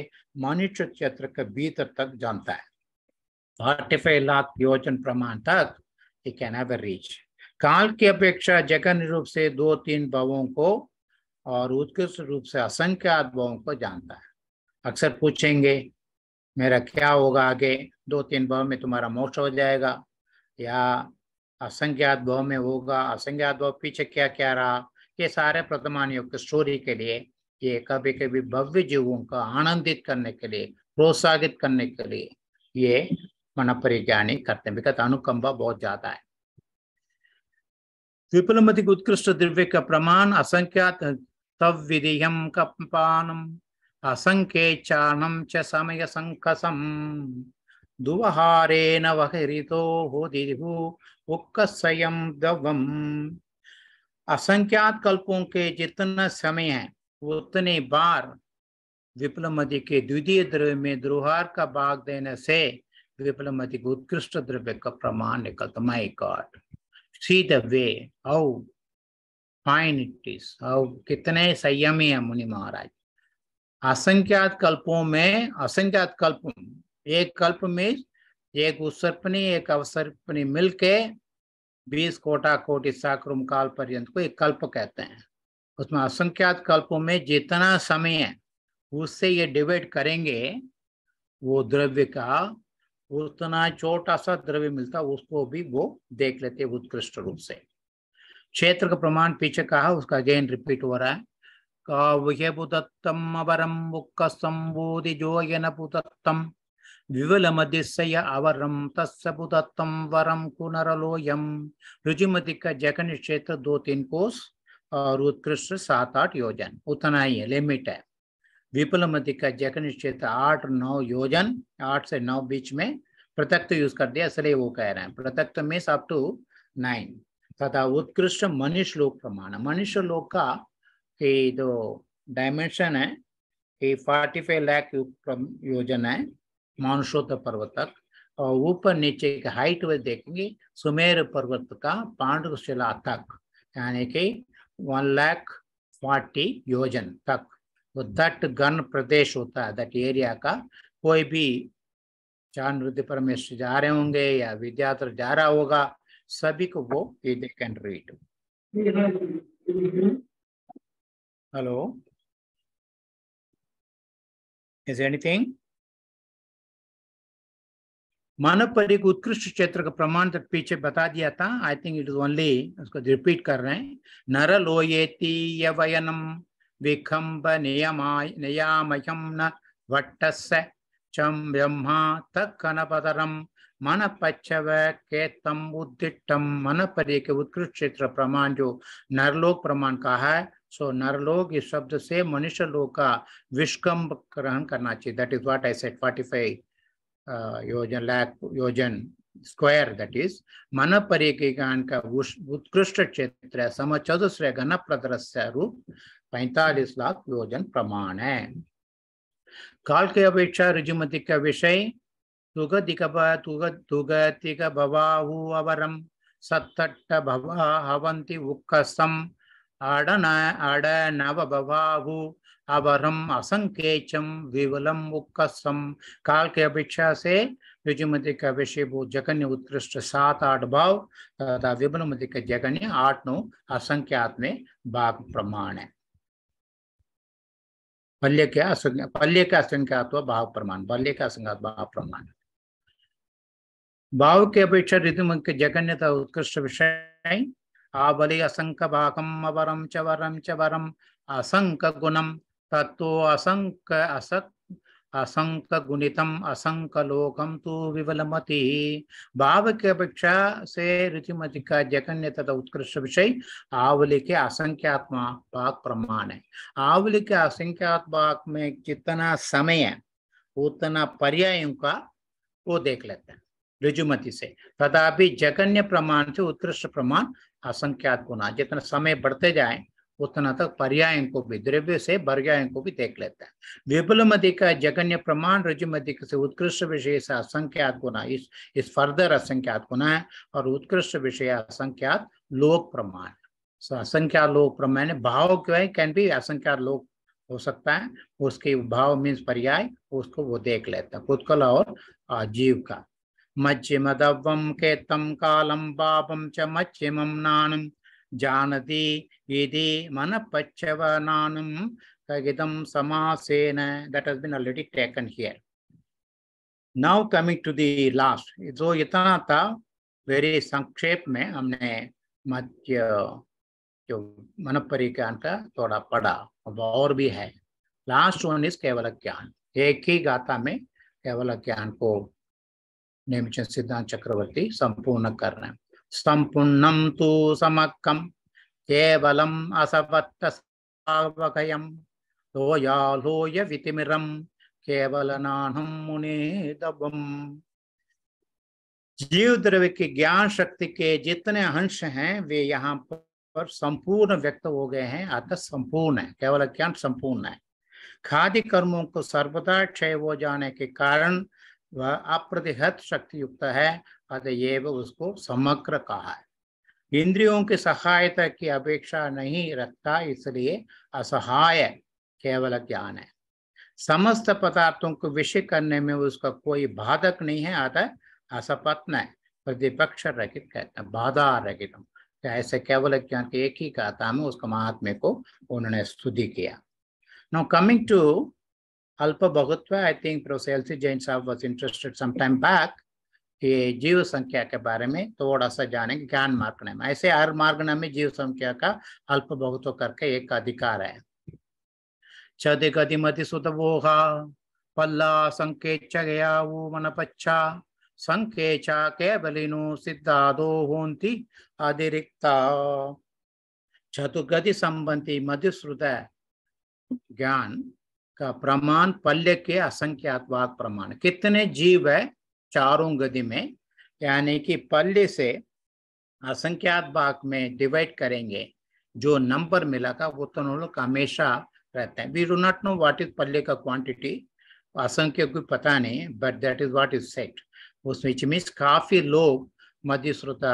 Speaker 1: मनुष्य क्षेत्र के भीतर तक जानता है आर्टिफाइव लाख योजन प्रमाण तक ही कैन हैव रीच काल की अपेक्षा जगन रूप से दो तीन भावों को और उत्कृष्ट रूप से असंख्य आत्माओं को जानता है अक्सर पूछेंगे मेरा क्या होगा आगे दो तीन भाव में तुम्हारा मोक्ष हो जाएगा या असंख्यात भाव में होगा असंख्यात भाव पीछे क्या क्या रहा ये सारे प्रतमान युक्त स्टोरी के लिए ये कभी कभी भव्य जीवों का आनंदित करने के लिए प्रोत्साहित करने के लिए ये मन परिज्ञानी करते हैं अनुकंपा बहुत ज्यादा है विपुलमति उत्कृष्ट द्रव्य का प्रमाण असंख्यात तव्विधियं कम्पानम् असङ्केचानं च समयसङ्कसम् दुवहारेण वहरितो होदिभु उक्कसयं दवम् असंख्यात कल्पों के जितने समय हैं उतने बार विप्लमति के द्वितीय द्रव्य में द्रोहार का भाग देने से विप्लमति उत्कृष्ट द्रव्य का प्रमाण निकलता my god see the way how fine it is और कितने संयमी है मुनि महाराज असंख्यात कल्पों में असंख्यात कल्प एक कल्प में एक उत्सर्पणी एक अवसर्पणी मिलके बीस कोटा कोटि साक्रुम काल पर्यंत को एक कल्प कहते हैं उसमें असंख्यात कल्पों में जितना समय है उससे ये डिवाइड करेंगे वो द्रव्य का उतना छोटा सा द्रव्य मिलता उसको भी वो देख लेते उत्कृष्ट रूप से क्षेत्र का प्रमाण पीछे कहा उसका अगेन रिपीट हो रहा है जगन क्षेत्र दो तीन कोष और उत्कृष्ट सात आठ योजन उतना ही है लिमिट है विपुलमति का जगन क्षेत्र आठ नौ योजन आठ से नौ बीच में प्रत्यक्त यूज कर दिया इसलिए वो कह रहे हैं प्रत्यक्त मीन्स अप टू नाइन तथा उत्कृष्ट मनुष्य लोक प्रमाण मनुष्य लोक का ये जो डायमेंशन है ये फोर्टी फाइव लैक योजन है मानुषोत्तर पर्वत तक और ऊपर नीचे की हाइट वे देखेंगे सुमेर पर्वत का शिला तक यानी कि वन लैख फोर्टी योजन तक तो दट गन प्रदेश होता है दट एरिया का कोई भी चांद परमेश्वर जा रहे होंगे या विद्यार्थी जा रहा होगा सभी को वो they can read hello is anything मानव पर एक उत्कृष्ट क्षेत्र का प्रमाण तक पीछे बता दिया था I think it is only उसको रिपीट कर रहे हैं नर लोयेति यवयनम विखंब नियमाय नियामयम न भट्टस्य चं ब्रह्मा तक्कनपतरम् मनपच्छव के तम उद्दिष्टम मन पर एक उत्कृष्ट क्षेत्र प्रमाण जो नरलोक प्रमाण का है सो so, नरलोक इस शब्द से मनुष्य लोक का विष्कम ग्रहण करना चाहिए that is what I said forty five योजन लैक योजन स्क्वायर दैट इज मन परिकान का उत्कृष्ट क्षेत्र है सम समचतुश्र घन प्रदर्श रूप पैंतालीस लाख योजन प्रमाण है काल के अपेक्षा रुजुमति का विषय तुगतिकपतुगतिकभवाहुअवरं सत्तट्टभवा हवन्ति उक्कसम् अडन अडनवभवाहु अवरम असंकेचम विवलम उक्कसम काल के अपेक्षा से युजमति का विषय जगन्य उत्कृष्ट सात आठ भाव तथा विमल मति का जगन्य आठ नौ असंख्यात में भाग प्रमाण है पल्य के असंख्या पल्य का असंख्यात्व भाव प्रमाण पल्य का असंख्यात भाव प्रमाण भाव के अपेक्षा ऋतुमुख्य जगन्यता उत्कृष्ट विषय आवली असंख्य भागम अवरम च वरम च वरम असंख्य गुणम तत्व असंख्य अस असंक गुणितम असंक लोकम तो विवलमति भाव के अपेक्षा से ऋतुमति का जगन्य तथा उत्कृष्ट विषय आवली के असंख्यात्मा भाग प्रमाण है आवली के असंख्यात्मा में जितना समय है उतना पर्यायों का वो देख लेते हैं ऋजुमति से तथापि जगन्य प्रमाण से उत्कृष्ट प्रमाण असंख्यात को ना जितना समय बढ़ते जाए उतना तक तो पर्याय को भी द्रव्य से पर्याय को भी देख लेता है विपुलमति का जगन्य प्रमाण रजुमति से उत्कृष्ट विषय से असंख्यात गुना इस इस फर्दर असंख्यात गुना है और उत्कृष्ट विषय असंख्यात लोक प्रमाण सो असंख्यात लोक प्रमाण भाव क्यों कैन भी असंख्यात लोक हो सकता है उसके भाव मीन्स पर्याय उसको वो देख लेता है पुतकला और जीव का मज्जिमदव्वं केत्तं कालम पापं च मज्जिमं नानं जानति इति मनपच्चवनानं kagidam samasena that has been already taken here now coming to the last जो इतना था वेरी संक्षेप में हमने मध्य जो मन परिज्ञान का थोड़ा पढ़ा अब और भी है लास्ट वन इज केवल ज्ञान एक ही गाथा में केवल ज्ञान को नियमित सिद्धांत चक्रवर्ती संपूर्ण कर रहे हैं तो समक्कम केवल असवत्तम लोयालोय वितिमिरम केवल नानम मुने दबम जीव द्रव्य के ज्ञान शक्ति के जितने अंश हैं वे यहाँ पर संपूर्ण व्यक्त हो गए हैं अतः संपूर्ण है केवल ज्ञान संपूर्ण है खाद्य कर्मों को सर्वदा क्षय हो जाने के कारण वह अप्रतिहत शक्ति युक्त है अतएव उसको समग्र कहा है इंद्रियों की सहायता की अपेक्षा नहीं रखता इसलिए असहाय केवल ज्ञान है समस्त पदार्थों को विषय करने में उसका कोई बाधक नहीं है अतः असपत्न है प्रतिपक्ष रहित कहते हैं बाधा रहित ऐसे केवल ज्ञान के एक ही कहता में उसका महात्म्य को उन्होंने स्तुति किया now coming to Alpa Bhagatva, I think professor L C Jain साहब was interested some time back ये जीव संख्या के बारे में थोड़ा सा जानेंगे ज्ञान मार्गना में ऐसे हर मार्गना में जीव संख्या का अल्प बहुत करके एक अधिकार है चदे गतिमति सुतबोहा पल्ला संकेच गया वो मनपच्छा संकेचा के बलिनो दो होती अतिरिक्ता चतुर्गति संबंधी मधुश्रुत ज्ञान का प्रमाण पल्य के असंख्यातवाद प्रमाण कितने जीव है चारों गति में यानी कि पल्य से असंख्यात भाग में डिवाइड करेंगे जो नंबर मिला का वो तो लोग हमेशा रहते हैं we do not know what is पल्ले का क्वांटिटी असंख्य को पता नहीं but that is what is set उस विच मीन्स काफी लोग मध्य श्रोता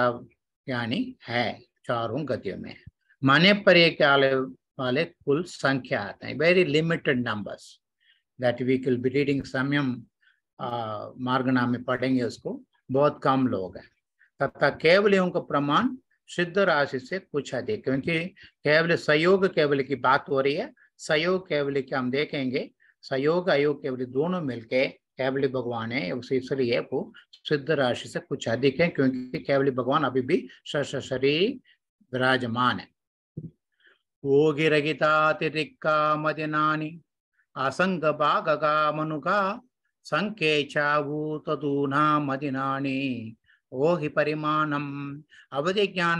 Speaker 1: यानी है चारों गतियों में माने पर एक वाले कुल संख्या आते हैं very limited numbers that we will be reading सम्यम मार्गना में पढ़ेंगे उसको बहुत कम लोग हैं तथा केवल का प्रमाण सिद्ध राशि से कुछ अधिक क्योंकि केवल सहयोग केवल की बात हो रही है सहयोग केवल के हम देखेंगे सहयोग अयोग केवल दोनों मिलके केवली भगवान है इसलिए वो सिद्ध राशि से कुछ अधिक है क्योंकि केवली भगवान अभी भी सशरी विराजमान है ओगिरगितातिरिक्कामदिनानि असङ्गभागगामनुगा ओहि परिमाणम अवधि ज्ञान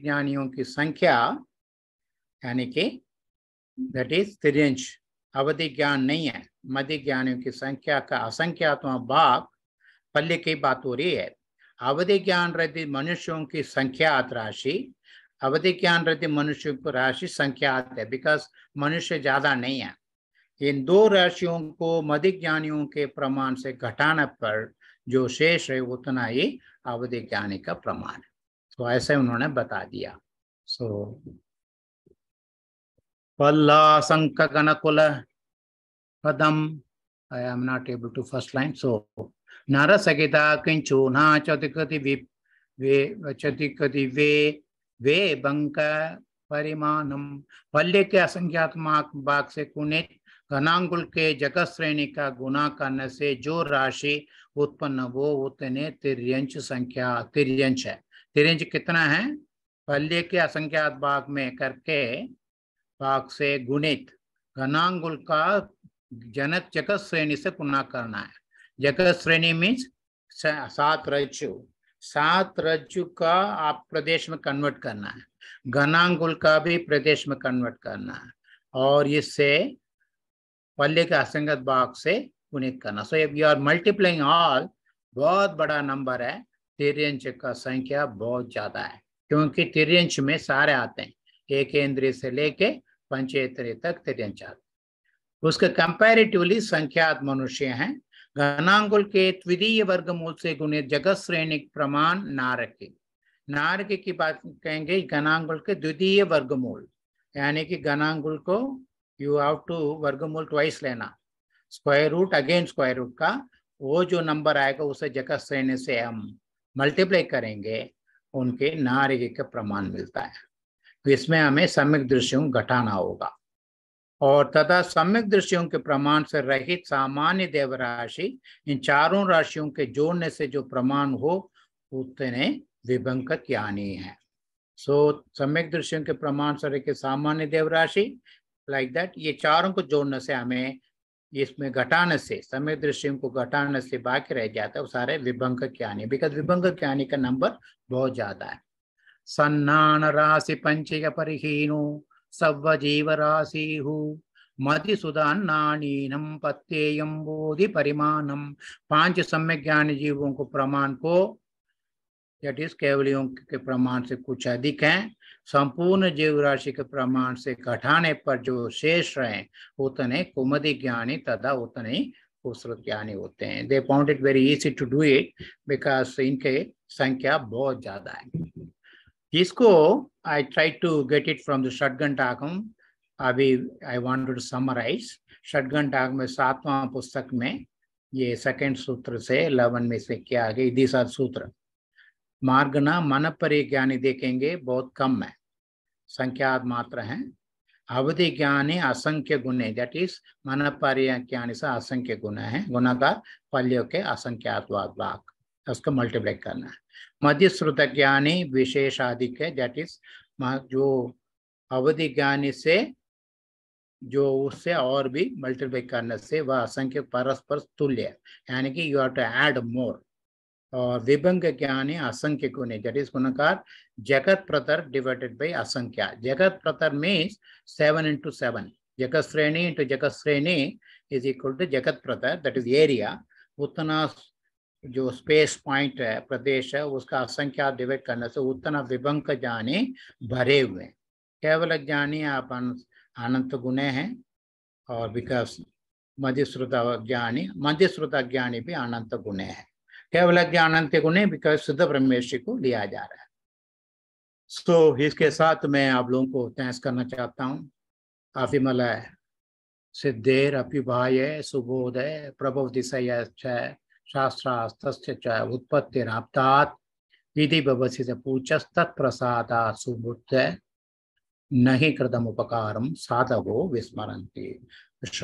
Speaker 1: ज्ञानियों की संख्या यानी कि दट इज तिरजंच अवधि ज्ञान नहीं है मध्य ज्ञानियों की संख्या का असंख्यात्मा बाग पल्ले की बात हो रही है अवधि ज्ञान रहती मनुष्यों की संख्या राशि ज्ञान रहती मनुष्य को राशि संख्या है बिकॉज मनुष्य ज्यादा नहीं है इन दो राशियों को ज्ञानियों के प्रमाण से घटाना पर जो शेष है उतना ही अवधि ज्ञानी का प्रमाण है तो ऐसे उन्होंने बता दिया सो पल्ला संक गणकुल पदम I am not able to first line so नर सगिता किंचूना चतिकति वे चतिकति वे बंक परिमाणम पल्ले के असंख्यात्मक भाग से कुणित घनांगुल के जगत श्रेणी का गुना करने से जो राशि उत्पन्न हो उतने तिरंश संख्या तिरंश है तिरंश कितना है पल्ले के असंख्यात भाग में करके भाग से गुणित घनांगुल का जनक जगत श्रेणी से गुना करना है जगत श्रेणी मीन्स सात रज्जु सात राज्य का आप प्रदेश में कन्वर्ट करना है घनांगुल का भी प्रदेश में कन्वर्ट करना है और इससे पल्ले के असंगत भाग से उन्हें करना so if you are multiplying all बहुत बड़ा नंबर है तिरंश का संख्या बहुत ज्यादा है क्योंकि तिरंश में सारे आते हैं एक इंद्रिय से लेके पंचेंद्रिय तक तिरंश आते उसके कंपेरेटिवली संख्यात मनुष्य हैं घनांगुल के द्वितीय मूल से गुणे जगत श्रेणी प्रमाण नारके नारके की बात कहेंगे घनांगुल के द्वितीय वर्गमूल यानी कि घनांगुल को यू हैव टू वर्गमूल ट्वाइस लेना square root again square root का वो जो नंबर आएगा उसे जगत श्रेणी से हम मल्टीप्लाई करेंगे उनके नारके का प्रमाण मिलता है तो इसमें हमें सम्यक दृश्यों घटाना होगा और तथा सम्यक दृश्यों के प्रमाण से रहित सामान्य देव राशि इन चारों राशियों के जोड़ने से जो प्रमाण हो उतने विभंक यानी है सो so, सम्यक दृश्यों के प्रमाण से रहित सामान्य देव राशि लाइक दैट ये चारों को जोड़ने से हमें इसमें घटाने से समय दृश्यों को घटाने से बाकी रह जाता है वो सारे विभंग ज्ञानी बिकॉज विभंग ज्ञानी का नंबर बहुत ज्यादा है सन्नान राशि पंचिक परिहीनो సవ్వజీవరాశీహు मधुसुदान्नानीनम पत्तेयम बोधि परिमाणम पांच सम्यक ज्ञान जीवों को प्रमाण को दैट इज केवलियों के प्रमाण से कुछ अधिक हैं संपूर्ण जीव राशि के प्रमाण से घटाने पर जो शेष रहे उतने कुमदि ज्ञानी तथा उतने खूबसूरत ज्ञानी होते हैं they found it very easy to do it because इनके संख्या बहुत ज्यादा है इसको I tried to get it from the Shotgun Takam. अभी I wanted to summarize. Shotgun Takam में सातवां पुस्तक में ये सेकंड सूत्र से लवन में से क्या आगे इधर सात सूत्र मार्ग ना मन पर ज्ञानी देखेंगे बहुत कम है संख्या मात्र है अवधि ज्ञानी असंख्य गुण है दैट इज मन पर ज्ञानी से असंख्य गुण है गुणा का पल्यो के असंख्यात वाक उसको मल्टीप्लाई करना है मध्यश्रुत ज्ञानी विशेषाधिक है दैट इज जो अवधि ज्ञानी से जो उससे और भी मल्टीप्लाई करने से वह असंख्य परस्पर तुल्य यानी कि you have to add more और विभंग ज्ञानी असंख्य को नहीं दैट इज गुणकार जगत प्रतर डिवाइडेड बाई असंख्या जगत प्रतर मीन्स सेवन इंटू सेवन जगत श्रेणी इंटू जगत श्रेणी इज इक्वल टू जगत प्रतर दट इज एरिया उतना जो स्पेस पॉइंट है प्रदेश है उसका संख्या डिवाइड करने से उतना विभंक ज्ञानी भरे हुए केवल ज्ञानी आप अनंत गुणे हैं और विकास मध्यश्रुता ज्ञानी मध्यश्रुता ज्ञानी भी अनंत गुणे हैं केवल अनंत गुणे विकास सिद्ध ब्रह्मेश को लिया जा रहा है सो so, इसके साथ मैं आप लोगों को तैस करना चाहता हूँ काफी मल सिद्धेर सुबोध है प्रभव दिशा अच्छा है शास्त्रास्तस्य च उत्पत्तिराप्तात् विधिभवसित पूचस्तत्प्रसादात् सुबुद्ध न हि कृतमुपकारं साधवो विस्मरन्ति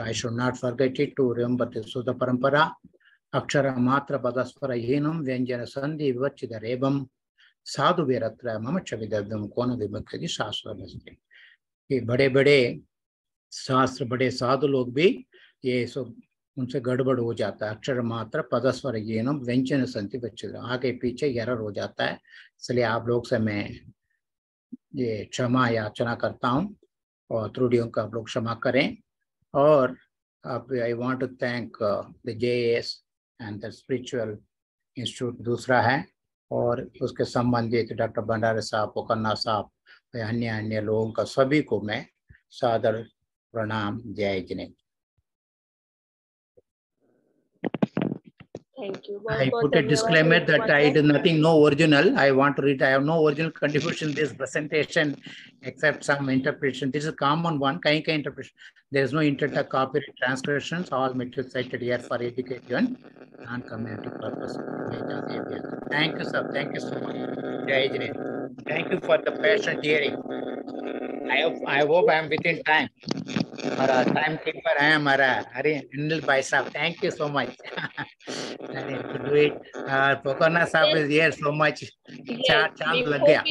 Speaker 1: I should not forget it to remember this. So the parampara, akshara matra padaspara yenam vyanjana sandhi vivachita rebam sadhu viratra mama chavidavyam kona vimukhati shastra nasti. ये बड़े बड़े शास्त्र बड़े साधु लोग भी ये सब उनसे गड़बड़ हो जाता है अक्षर मात्र पदस्वर नम व्यंजन संति वचित्र आगे पीछे एरर हो जाता है इसलिए आप लोग से मैं ये क्षमा याचना करता हूँ और त्रुटियों का आप लोग क्षमा करें और आप I want to thank the J S and the spiritual institute दूसरा है और उसके संबंधित डॉक्टर भंडारे साहब पोकन्ना साहब अन्य अन्य लोगों का सभी को मैं सादर प्रणाम जय जिने Thank you. Well, I put a disclaimer that I did nothing, no original. I want to read, I have no original contribution this presentation except some interpretation. This is common one, Kainka interpretation. There is no intent copyright transcriptions. All materials cited here for education, and non-community purpose. Thank you, sir. Thank you so much. Thank you for the patient hearing. I hope I'm within time. हमारा time keeper है हमारा अरे अनिल भाई साहब thank you so much do it Pokarna साहब is here so much chance लग गया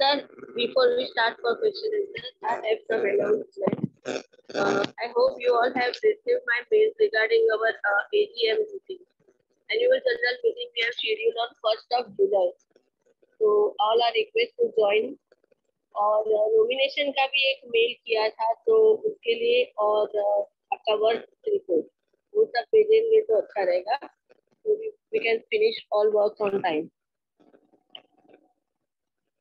Speaker 1: Sir, before we start for question answer, I have some announcement. Uh, I hope you all have received my mail regarding our uh, AGM meeting. Annual general meeting we have scheduled on 1st of July. So all are requested to join और nomination का भी एक mail किया था तो उसके लिए और आपका वर्क रिपोर्ट वो सब भेजेंगे तो अच्छा रहेगा we can finish all work on time